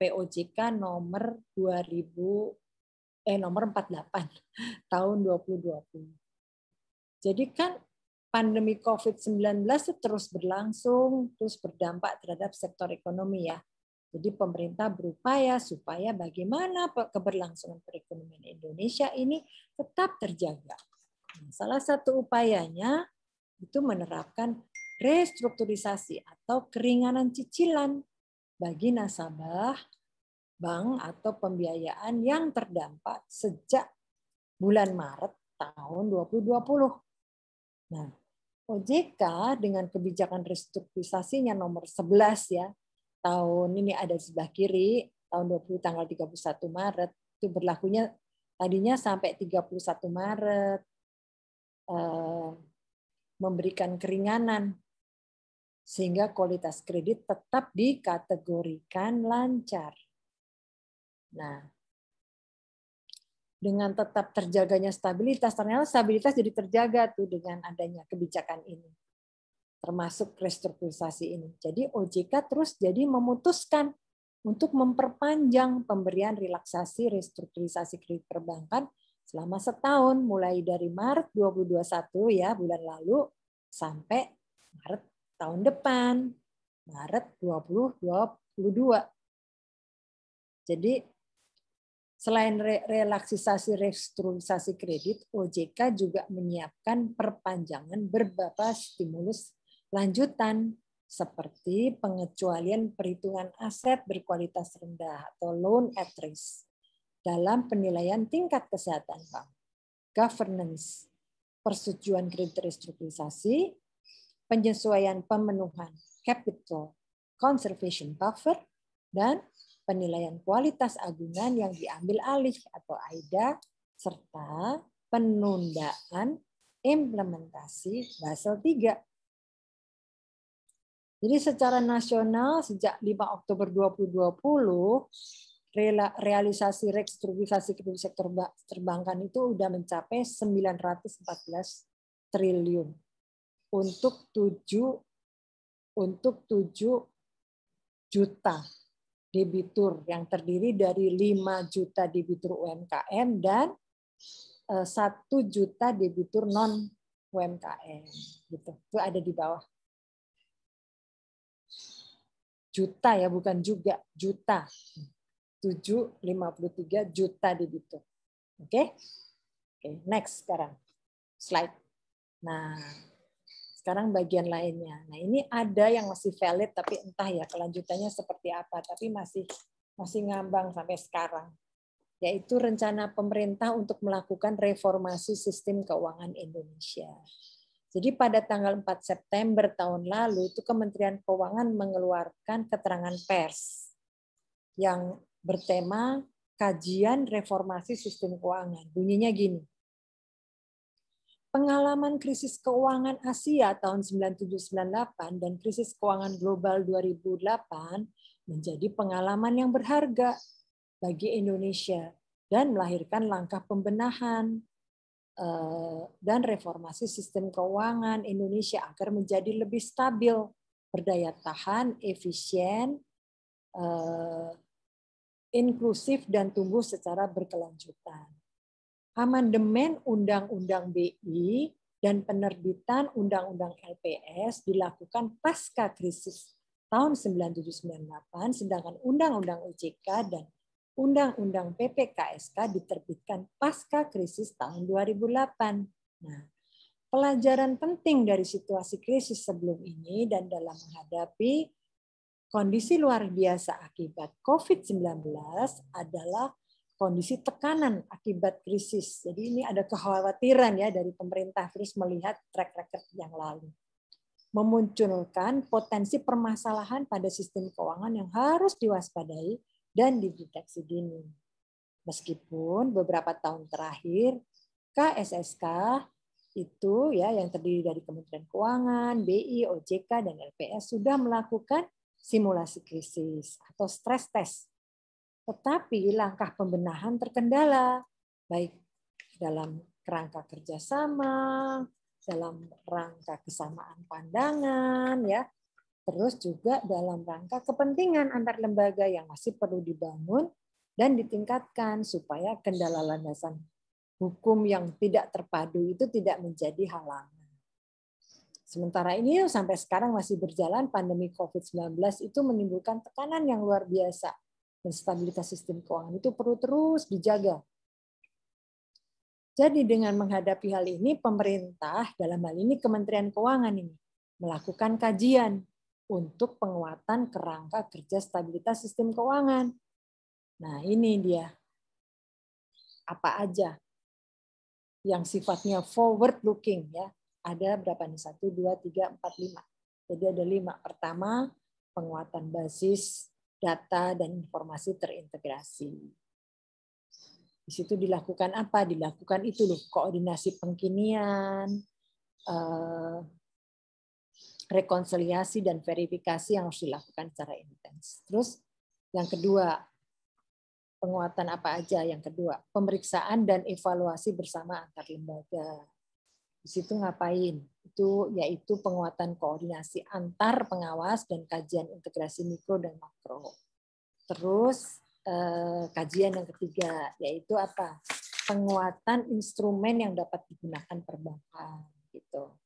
POJK nomor 2000 eh nomor 48 tahun 2020. Jadi kan pandemi COVID-19 terus berlangsung, terus berdampak terhadap sektor ekonomi ya. Jadi pemerintah berupaya supaya bagaimana keberlangsungan perekonomian Indonesia ini tetap terjaga. Nah, salah satu upayanya itu menerapkan restrukturisasi atau keringanan cicilan bagi nasabah bank atau pembiayaan yang terdampak sejak bulan Maret tahun 2020. Nah, OJK dengan kebijakan restrukturisasinya nomor 11 ya, tahun ini ada di sebelah kiri, tahun 20 tanggal 31 Maret, itu berlakunya tadinya sampai 31 Maret. Eh, memberikan keringanan sehingga kualitas kredit tetap dikategorikan lancar. Nah, dengan tetap terjaganya stabilitas, ternyata stabilitas jadi terjaga tuh dengan adanya kebijakan ini, termasuk restrukturisasi ini. Jadi OJK terus jadi memutuskan untuk memperpanjang pemberian relaksasi restrukturisasi kredit perbankan Selama setahun mulai dari Maret 2021 ya bulan lalu sampai Maret tahun depan, Maret 2022. Jadi Selain relaksasi restrukturisasi kredit, OJK juga menyiapkan perpanjangan beberapa stimulus lanjutan seperti pengecualian perhitungan aset berkualitas rendah atau loan at risk dalam penilaian tingkat kesehatan bank, governance, persetujuan kredit restrukturisasi, penyesuaian pemenuhan capital conservation buffer, dan penilaian kualitas agunan yang diambil alih atau AIDA, serta penundaan implementasi Basel III jadi secara nasional sejak 5 Oktober 2020 realisasi restrukturisasi kredit sektor perbankan itu sudah mencapai 914 triliun untuk 7 untuk 7 juta debitur yang terdiri dari 5 juta debitur UMKM dan 1 eh, juta debitur non UMKM gitu itu ada di bawah juta ya bukan juga juta 753 juta debitur. Oke? Okay? Oke, okay, next sekarang. Slide. Nah, sekarang bagian lainnya. Nah, ini ada yang masih valid tapi entah ya kelanjutannya seperti apa, tapi masih masih ngambang sampai sekarang. Yaitu rencana pemerintah untuk melakukan reformasi sistem keuangan Indonesia. Jadi pada tanggal 4 September tahun lalu itu Kementerian Keuangan mengeluarkan keterangan pers yang bertema kajian reformasi sistem keuangan. Bunyinya gini. Pengalaman krisis keuangan Asia tahun 1998 dan krisis keuangan global 2008 menjadi pengalaman yang berharga bagi Indonesia dan melahirkan langkah pembenahan eh, dan reformasi sistem keuangan Indonesia agar menjadi lebih stabil, berdaya tahan, efisien, eh, inklusif dan tumbuh secara berkelanjutan. Amandemen Undang-Undang BI dan penerbitan Undang-Undang LPS dilakukan pasca krisis tahun 1998, sedangkan Undang-Undang OJK dan Undang-Undang PPKSK diterbitkan pasca krisis tahun 2008. Nah, pelajaran penting dari situasi krisis sebelum ini dan dalam menghadapi Kondisi luar biasa akibat COVID-19 adalah kondisi tekanan akibat krisis. Jadi ini ada kekhawatiran ya dari pemerintah terus melihat track record yang lalu. Memunculkan potensi permasalahan pada sistem keuangan yang harus diwaspadai dan dideteksi dini. Meskipun beberapa tahun terakhir KSSK itu ya yang terdiri dari Kementerian Keuangan, BI, OJK dan LPS sudah melakukan simulasi krisis atau stres tes. Tetapi langkah pembenahan terkendala, baik dalam kerangka kerjasama, dalam rangka kesamaan pandangan, ya, terus juga dalam rangka kepentingan antar lembaga yang masih perlu dibangun dan ditingkatkan supaya kendala landasan hukum yang tidak terpadu itu tidak menjadi halangan Sementara ini sampai sekarang masih berjalan pandemi COVID-19 itu menimbulkan tekanan yang luar biasa dan stabilitas sistem keuangan itu perlu terus dijaga. Jadi dengan menghadapi hal ini pemerintah dalam hal ini Kementerian Keuangan ini melakukan kajian untuk penguatan kerangka kerja stabilitas sistem keuangan. Nah, ini dia. Apa aja yang sifatnya forward looking ya, ada berapa nih? Satu, dua, tiga, empat, lima. Jadi ada lima. Pertama, penguatan basis data dan informasi terintegrasi. Di situ dilakukan apa? Dilakukan itu loh, koordinasi pengkinian, eh, rekonsiliasi dan verifikasi yang harus dilakukan secara intens. Terus yang kedua, penguatan apa aja? Yang kedua, pemeriksaan dan evaluasi bersama antar lembaga. Di situ ngapain? Itu yaitu penguatan koordinasi antar pengawas dan kajian integrasi mikro dan makro. Terus eh, kajian yang ketiga yaitu apa? Penguatan instrumen yang dapat digunakan perbankan gitu.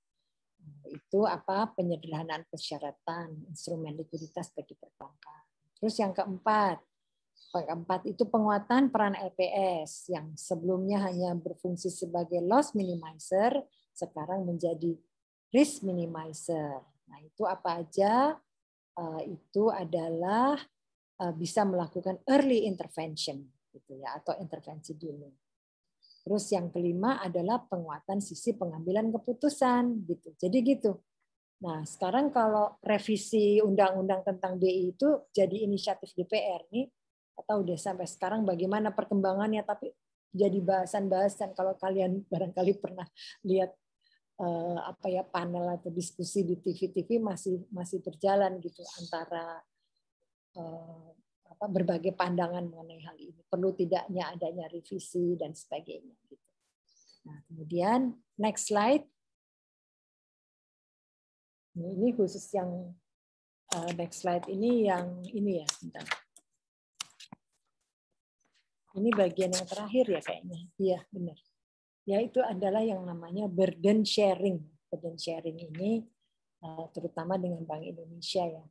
Itu apa? Penyederhanaan persyaratan instrumen likuiditas bagi perbankan. Terus yang keempat, keempat itu penguatan peran LPS yang sebelumnya hanya berfungsi sebagai loss minimizer sekarang menjadi risk minimizer. Nah, itu apa aja? Eh, itu adalah eh, bisa melakukan early intervention gitu ya atau intervensi dini. Terus yang kelima adalah penguatan sisi pengambilan keputusan gitu. Jadi gitu. Nah, sekarang kalau revisi undang-undang tentang BI itu jadi inisiatif DPR nih atau udah sampai sekarang bagaimana perkembangannya tapi jadi bahasan-bahasan kalau kalian barangkali pernah lihat eh, apa ya panel atau diskusi di TV-TV masih masih berjalan gitu antara eh, apa berbagai pandangan mengenai hal ini perlu tidaknya adanya revisi dan sebagainya gitu. Nah, kemudian next slide. Ini khusus yang uh, next slide ini yang ini ya, bentar. Ini bagian yang terakhir ya kayaknya. Iya, benar yaitu adalah yang namanya burden sharing. Burden sharing ini eh, terutama dengan Bank Indonesia ya,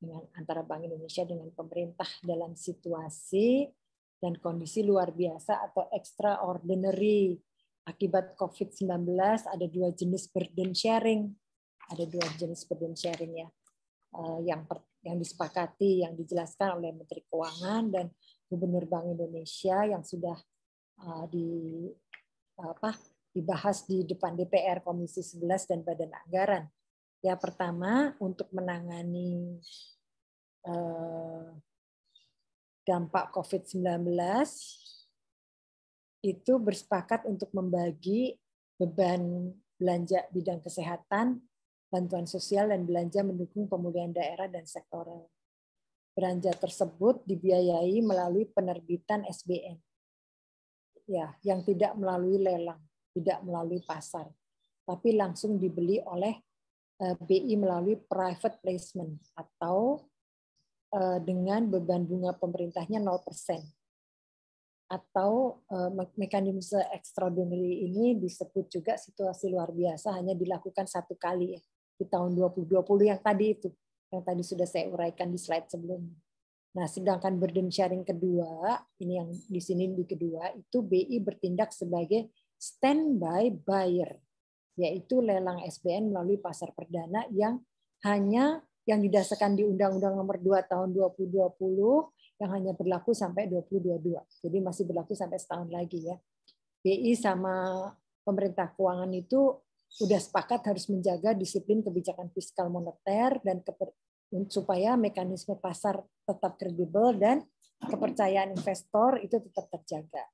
dengan antara Bank Indonesia dengan pemerintah dalam situasi dan kondisi luar biasa atau extraordinary akibat COVID-19 ada dua jenis burden sharing, ada dua jenis burden sharing ya eh, yang per, yang disepakati yang dijelaskan oleh Menteri Keuangan dan Gubernur Bank Indonesia yang sudah eh, di apa dibahas di depan DPR Komisi 11 dan Badan Anggaran. Ya pertama untuk menangani eh, dampak COVID-19 itu bersepakat untuk membagi beban belanja bidang kesehatan, bantuan sosial dan belanja mendukung pemulihan daerah dan sektoral. Belanja tersebut dibiayai melalui penerbitan SBN ya yang tidak melalui lelang, tidak melalui pasar, tapi langsung dibeli oleh eh, BI melalui private placement atau eh, dengan beban bunga pemerintahnya 0% atau eh, mekanisme extraordinary ini disebut juga situasi luar biasa hanya dilakukan satu kali ya di tahun 2020 yang tadi itu yang tadi sudah saya uraikan di slide sebelumnya. Nah, sedangkan burden sharing kedua, ini yang di sini di kedua, itu BI bertindak sebagai standby buyer, yaitu lelang SBN melalui pasar perdana yang hanya yang didasarkan di Undang-Undang Nomor 2 Tahun 2020 yang hanya berlaku sampai 2022. Jadi masih berlaku sampai setahun lagi ya. BI sama pemerintah keuangan itu sudah sepakat harus menjaga disiplin kebijakan fiskal moneter dan supaya mekanisme pasar tetap kredibel dan kepercayaan investor itu tetap terjaga.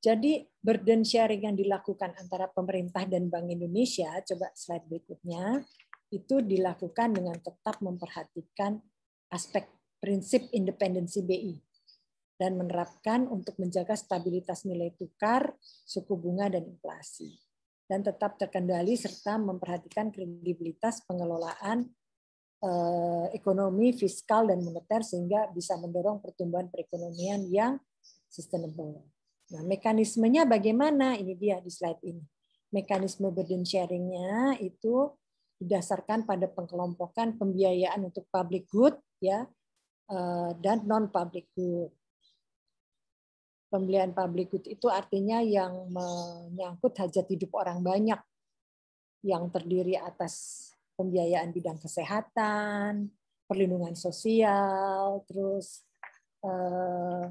Jadi burden sharing yang dilakukan antara pemerintah dan Bank Indonesia, coba slide berikutnya, itu dilakukan dengan tetap memperhatikan aspek prinsip independensi BI dan menerapkan untuk menjaga stabilitas nilai tukar, suku bunga, dan inflasi. Dan tetap terkendali serta memperhatikan kredibilitas pengelolaan Eh, ekonomi, fiskal, dan moneter sehingga bisa mendorong pertumbuhan perekonomian yang sustainable. Nah, mekanismenya bagaimana? Ini dia di slide ini. Mekanisme burden sharingnya itu didasarkan pada pengkelompokan pembiayaan untuk public good ya eh, dan non public good. Pembelian public good itu artinya yang menyangkut hajat hidup orang banyak yang terdiri atas pembiayaan bidang kesehatan, perlindungan sosial, terus eh,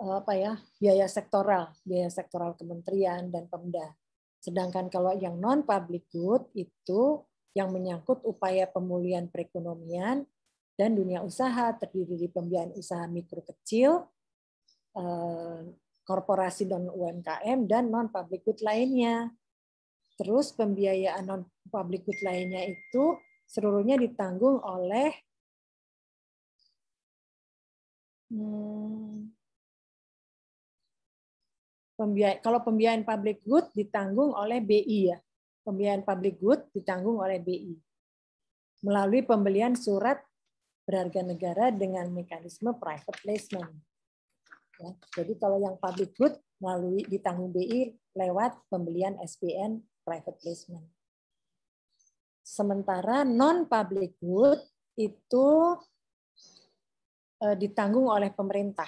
eh, apa ya biaya sektoral, biaya sektoral kementerian dan Pemda. Sedangkan kalau yang non public good itu yang menyangkut upaya pemulihan perekonomian dan dunia usaha terdiri dari pembiayaan usaha mikro kecil, eh, korporasi dan UMKM dan non public good lainnya. Terus pembiayaan non public good lainnya itu seluruhnya ditanggung oleh hmm, pembiayaan kalau pembiayaan public good ditanggung oleh BI ya. Pembiayaan public good ditanggung oleh BI melalui pembelian surat berharga negara dengan mekanisme private placement. Ya, jadi kalau yang public good melalui ditanggung BI lewat pembelian SPN private placement. Sementara non-public good itu eh, ditanggung oleh pemerintah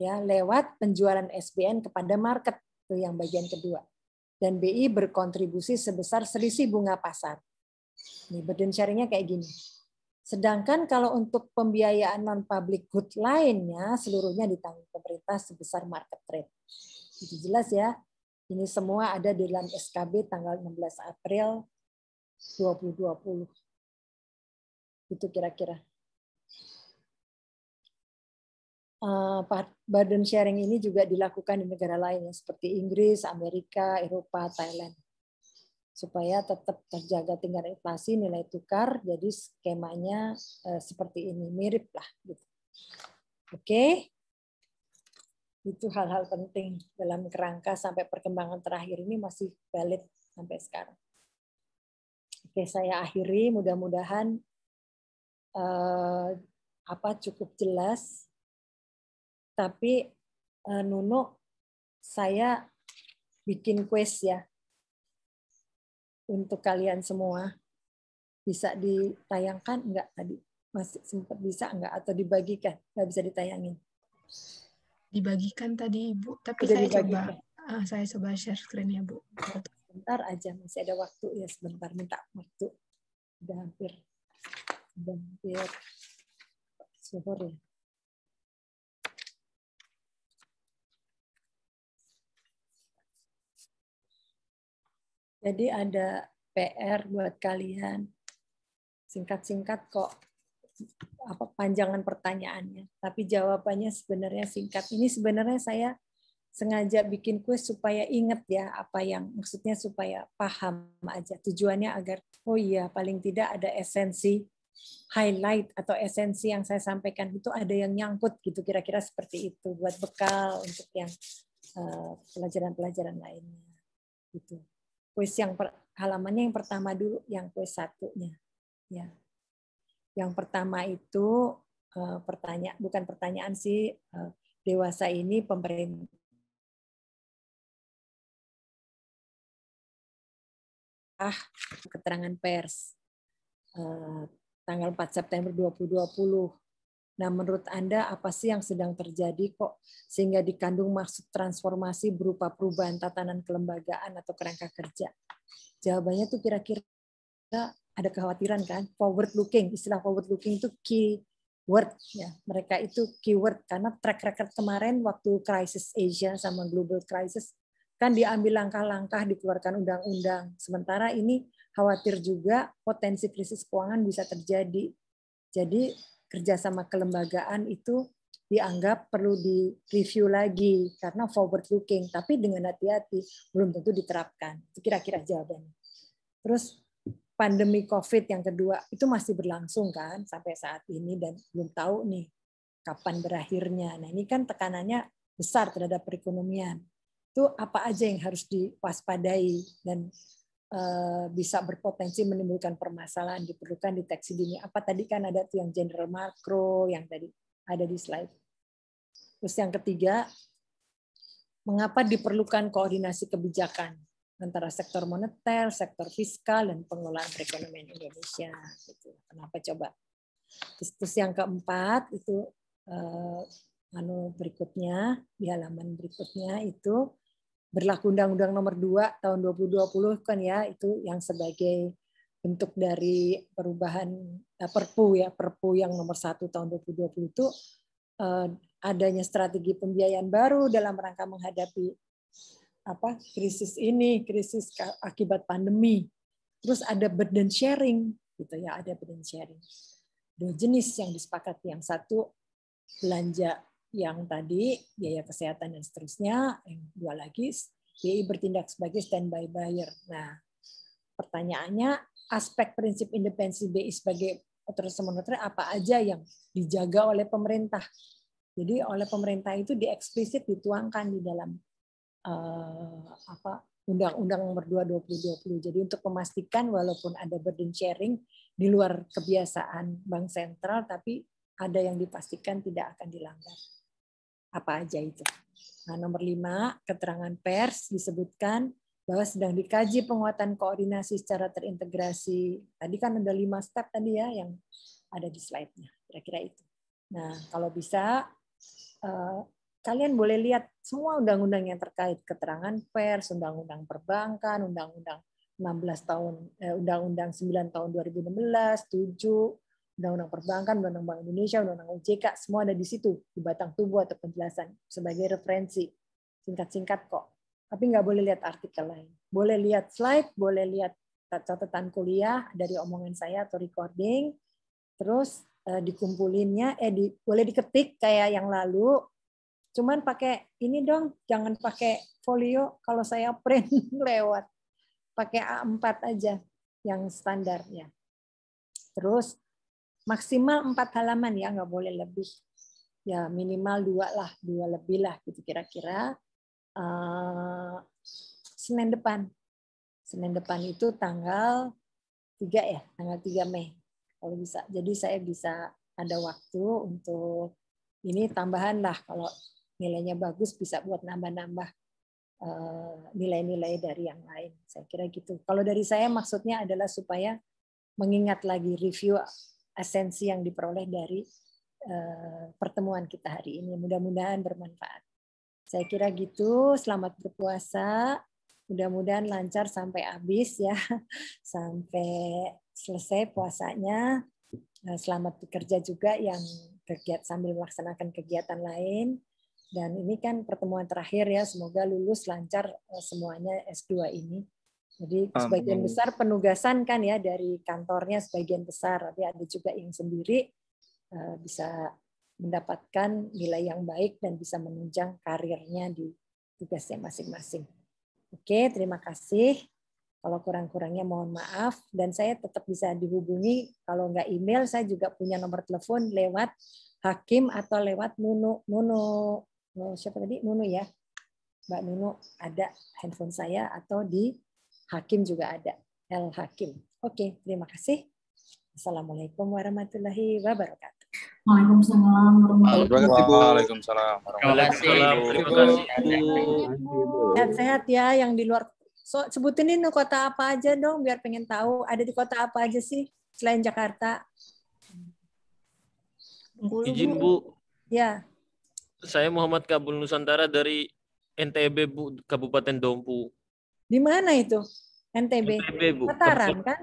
ya lewat penjualan SBN kepada market itu yang bagian kedua dan BI berkontribusi sebesar selisih bunga pasar ini burden sharingnya kayak gini sedangkan kalau untuk pembiayaan non public good lainnya seluruhnya ditanggung pemerintah sebesar market rate itu jelas ya ini semua ada di dalam SKB tanggal 16 April 2020. Itu kira-kira. Uh, burden sharing ini juga dilakukan di negara lain ya, seperti Inggris, Amerika, Eropa, Thailand supaya tetap terjaga tingkat inflasi nilai tukar jadi skemanya uh, seperti ini mirip lah gitu oke okay? itu hal-hal penting dalam kerangka sampai perkembangan terakhir ini masih valid sampai sekarang Oke, saya akhiri. Mudah-mudahan eh, apa cukup jelas. Tapi eh, Nuno, saya bikin quest ya untuk kalian semua. Bisa ditayangkan enggak tadi? Masih sempat bisa enggak? Atau dibagikan? Enggak bisa ditayangin. Dibagikan tadi, Ibu. Tapi Udah saya dibagikan. coba, uh, saya coba share screen ya, Bu. Oke sebentar aja masih ada waktu ya sebentar minta waktu udah hampir udah hampir suhur ya Jadi ada PR buat kalian. Singkat-singkat kok apa panjangan pertanyaannya, tapi jawabannya sebenarnya singkat. Ini sebenarnya saya sengaja bikin kue supaya inget ya apa yang maksudnya supaya paham aja tujuannya agar oh iya paling tidak ada esensi highlight atau esensi yang saya sampaikan itu ada yang nyangkut gitu kira-kira seperti itu buat bekal untuk yang pelajaran eh, pelajaran-pelajaran lainnya gitu kuis yang per, halamannya yang pertama dulu yang kuis satunya ya yang pertama itu uh, eh, pertanyaan bukan pertanyaan sih uh, dewasa ini pemerintah Ah, keterangan pers eh, tanggal 4 September 2020. Nah, menurut Anda apa sih yang sedang terjadi kok sehingga dikandung maksud transformasi berupa perubahan tatanan kelembagaan atau kerangka kerja? Jawabannya tuh kira-kira ada kekhawatiran kan? Forward looking, istilah forward looking itu key word ya. Mereka itu keyword karena track record kemarin waktu crisis Asia sama global crisis kan diambil langkah-langkah dikeluarkan undang-undang. Sementara ini khawatir juga potensi krisis keuangan bisa terjadi. Jadi kerjasama kelembagaan itu dianggap perlu direview lagi karena forward looking, tapi dengan hati-hati belum tentu diterapkan. Itu kira-kira jawabannya. Terus pandemi COVID yang kedua itu masih berlangsung kan sampai saat ini dan belum tahu nih kapan berakhirnya. Nah ini kan tekanannya besar terhadap perekonomian itu apa aja yang harus diwaspadai dan eh, bisa berpotensi menimbulkan permasalahan diperlukan deteksi dini apa tadi kan ada tuh yang general makro yang tadi ada di slide terus yang ketiga mengapa diperlukan koordinasi kebijakan antara sektor moneter sektor fiskal dan pengelolaan perekonomian Indonesia itu kenapa coba terus, yang keempat itu eh, anu berikutnya di halaman berikutnya itu berlaku Undang-Undang Nomor 2 tahun 2020 kan ya itu yang sebagai bentuk dari perubahan eh, Perpu ya Perpu yang nomor 1 tahun 2020 itu eh, adanya strategi pembiayaan baru dalam rangka menghadapi apa krisis ini krisis akibat pandemi terus ada burden sharing gitu ya ada burden sharing dua jenis yang disepakati yang satu belanja yang tadi biaya kesehatan dan seterusnya, yang dua lagi BI bertindak sebagai standby buyer. Nah, pertanyaannya aspek prinsip independensi BI sebagai otoritas moneter apa aja yang dijaga oleh pemerintah. Jadi oleh pemerintah itu dieksplisit dituangkan di dalam uh, apa Undang-Undang Nomor 2 2020. Jadi untuk memastikan walaupun ada burden sharing di luar kebiasaan bank sentral tapi ada yang dipastikan tidak akan dilanggar apa aja itu. Nah, nomor lima, keterangan pers disebutkan bahwa sedang dikaji penguatan koordinasi secara terintegrasi. Tadi kan ada lima step tadi ya yang ada di slide-nya, kira-kira itu. Nah, kalau bisa eh, kalian boleh lihat semua undang-undang yang terkait keterangan pers, undang-undang perbankan, undang-undang 16 tahun eh, undang-undang 9 tahun 2016, 7, Undang-Undang Perbankan, Undang-Undang Bank Indonesia, Undang-Undang OJK, semua ada di situ, di batang tubuh atau penjelasan, sebagai referensi. Singkat-singkat kok. Tapi nggak boleh lihat artikel lain. Boleh lihat slide, boleh lihat catatan kuliah dari omongan saya atau recording, terus eh, dikumpulinnya, eh di, boleh diketik kayak yang lalu, cuman pakai ini dong, jangan pakai folio kalau saya print lewat. Pakai A4 aja yang standarnya. Terus maksimal empat halaman ya nggak boleh lebih ya minimal dua lah dua lebih lah gitu kira-kira uh, Senin depan Senin depan itu tanggal tiga ya tanggal tiga Mei kalau bisa jadi saya bisa ada waktu untuk ini tambahan lah kalau nilainya bagus bisa buat nambah-nambah eh, nilai-nilai dari yang lain saya kira gitu kalau dari saya maksudnya adalah supaya mengingat lagi review esensi yang diperoleh dari eh, pertemuan kita hari ini. Mudah-mudahan bermanfaat. Saya kira gitu. Selamat berpuasa. Mudah-mudahan lancar sampai habis ya. Sampai selesai puasanya. Eh, selamat bekerja juga yang kegiatan sambil melaksanakan kegiatan lain. Dan ini kan pertemuan terakhir ya. Semoga lulus lancar eh, semuanya S2 ini. Jadi sebagian besar penugasan kan ya dari kantornya sebagian besar, tapi ada juga yang sendiri eh, bisa mendapatkan nilai yang baik dan bisa menunjang karirnya di tugasnya masing-masing. Oke, terima kasih. Kalau kurang-kurangnya mohon maaf dan saya tetap bisa dihubungi kalau nggak email saya juga punya nomor telepon lewat Hakim atau lewat Nunu Nunu eh, siapa tadi Nunu ya Mbak Nunu ada handphone saya atau di Hakim juga ada. El Hakim. Oke, terima kasih. Assalamualaikum warahmatullahi wabarakatuh. Waalaikumsalam warahmatullahi wabarakatuh. Waalaikumsalam warahmatullahi wabarakatuh. Sehat-sehat ya yang di luar. So, sebutin ini kota apa aja dong biar pengen tahu. Ada di kota apa aja sih selain Jakarta? Bulu, Izin Bu. Ya. Saya Muhammad Kabul Nusantara dari NTB Bu Kabupaten Dompu. Di mana itu? NTB. NTB bu. Mataram kan?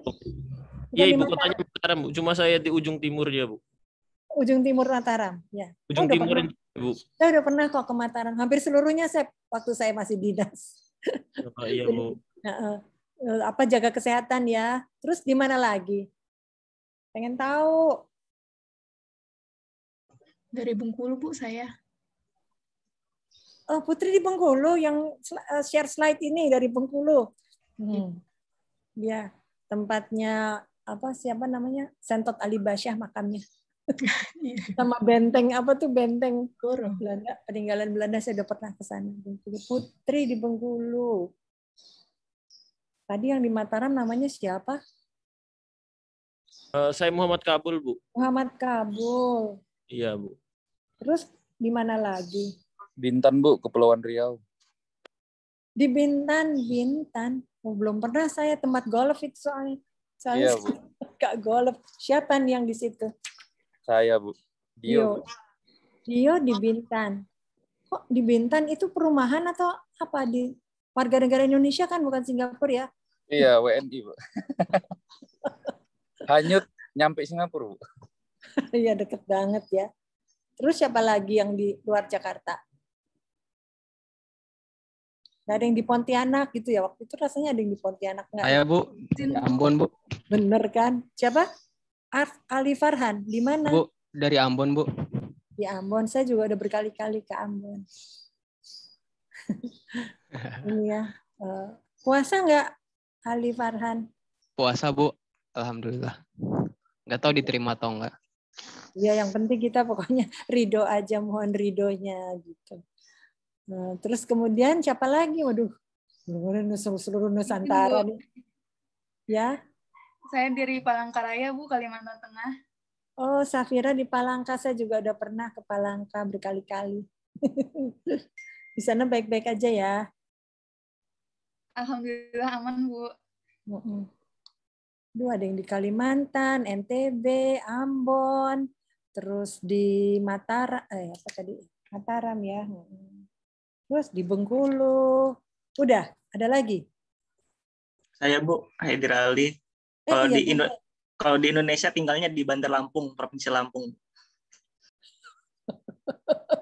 Iya ibu kotanya Mataram bu. Cuma saya di ujung timur ya bu. Ujung timur Mataram, ya. Ujung oh, timur, pernah, bu. Saya udah pernah kok ke Mataram. Hampir seluruhnya saya waktu saya masih dinas. Oh, iya bu. Nah, apa jaga kesehatan ya. Terus di mana lagi? Pengen tahu. Dari Bengkulu bu saya oh, Putri di Bengkulu yang eh, share slide ini dari Bengkulu. Hmm. Ya, tempatnya apa siapa namanya? Sentot Ali Basyah makamnya. Sama benteng apa tuh benteng Kuro. Belanda, peninggalan Belanda saya udah pernah ke sana. Putri di Bengkulu. Tadi yang di Mataram namanya siapa? Eh, saya Muhammad Kabul, Bu. Muhammad Kabul. Iya, Bu. Terus di mana lagi? Bintan Bu, Kepulauan Riau. Di Bintan, Bintan. Oh, belum pernah saya tempat golf itu soalnya. Soalnya iya, Kak golf. Siapa nih yang di situ? Saya, Bu. Dio. Dio, Dio di Bintan. Kok di Bintan itu perumahan atau apa di warga negara Indonesia kan bukan Singapura ya? Iya, WNI, Bu. Hanyut nyampe Singapura, Bu. Iya, deket banget ya. Terus siapa lagi yang di luar Jakarta? Gak ada yang di Pontianak gitu ya. Waktu itu rasanya ada yang di Pontianak. Nggak Ayo Bu. Ya Ambon Bu. Bener kan? Siapa? Arf Ali Farhan. Di mana? Bu, dari Ambon, Bu. Di Ambon. Saya juga udah berkali-kali ke Ambon. Ini ya. Eh, puasa nggak Ali Farhan? Puasa, Bu. Alhamdulillah. Nggak tahu diterima atau enggak. Ya, yang penting kita pokoknya ridho aja. Mohon ridhonya gitu. Nah, terus kemudian siapa lagi? Waduh, seluruh, seluruh Nusantara nih. Ya. Saya dari Palangkaraya, Bu, Kalimantan Tengah. Oh, Safira di Palangka. Saya juga udah pernah ke Palangka berkali-kali. di sana baik-baik aja ya. Alhamdulillah aman, Bu. Duh, ada yang di Kalimantan, NTB, Ambon, terus di Mataram, eh apa tadi? Mataram ya terus di Bengkulu. Udah, ada lagi? Saya Bu Haidir Ali. Eh, kalau iya, di Indo kalau di Indonesia tinggalnya di Bandar Lampung, Provinsi Lampung.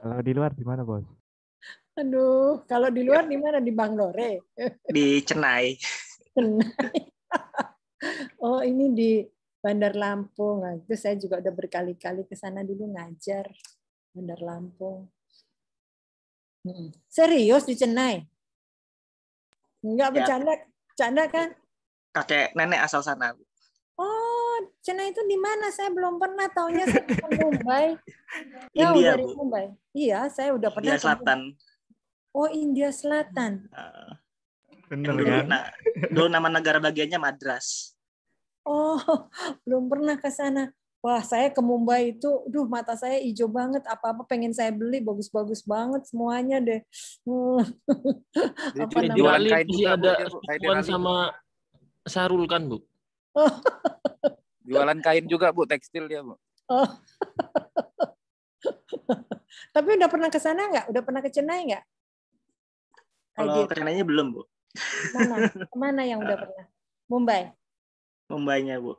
kalau di luar di mana, Bos? Aduh, kalau di luar ya. di mana? Di Banglore. di Cenai. oh, ini di Bandar Lampung. Nah, itu saya juga udah berkali-kali ke sana dulu ngajar Bandar Lampung. Hmm. Serius di Chennai? Enggak ya. bercanda, bercanda kan? Kakek nenek asal sana. Oh, Chennai itu di mana? Saya belum pernah taunya saya Mumbai. Ya, India, dari Bu. Mumbai. Iya, saya udah pernah. India Selatan. Tahu. Oh, India Selatan. Uh, Bener, dulu, kan? dulu nama negara bagiannya Madras. Oh, belum pernah ke sana wah saya ke Mumbai itu, duh mata saya hijau banget, apa-apa pengen saya beli, bagus-bagus banget semuanya deh. Hmm. namanya? Jualan kain juga, ada kain sama Sarul kan, Bu? Jualan kain juga, Bu, tekstil dia Bu. Oh. Tapi udah pernah ke sana nggak? Udah pernah ke Chennai nggak? Kalau ke Chennai belum, Bu. Mana? Mana yang udah pernah? Mumbai. Mumbai nya Bu.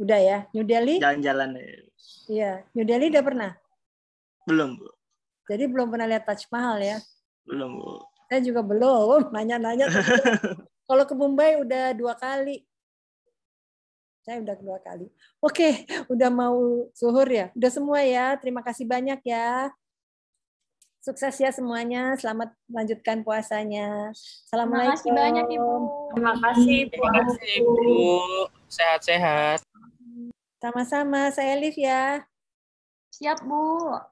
Udah ya, New Delhi? Jalan-jalan. ya iya. New Delhi udah pernah? Belum, Bu. Jadi belum pernah lihat Taj Mahal ya? Belum, Bu. Saya juga belum, nanya-nanya. Kalau ke Mumbai udah dua kali. Saya udah dua kali. Oke, udah mau suhur ya? Udah semua ya, terima kasih banyak ya. Sukses ya semuanya, selamat lanjutkan puasanya. Assalamualaikum. Terima kasih banyak Ibu. Terima kasih, terima kasih Ibu. Sehat-sehat. Sama-sama, saya Liv ya. Siap, Bu.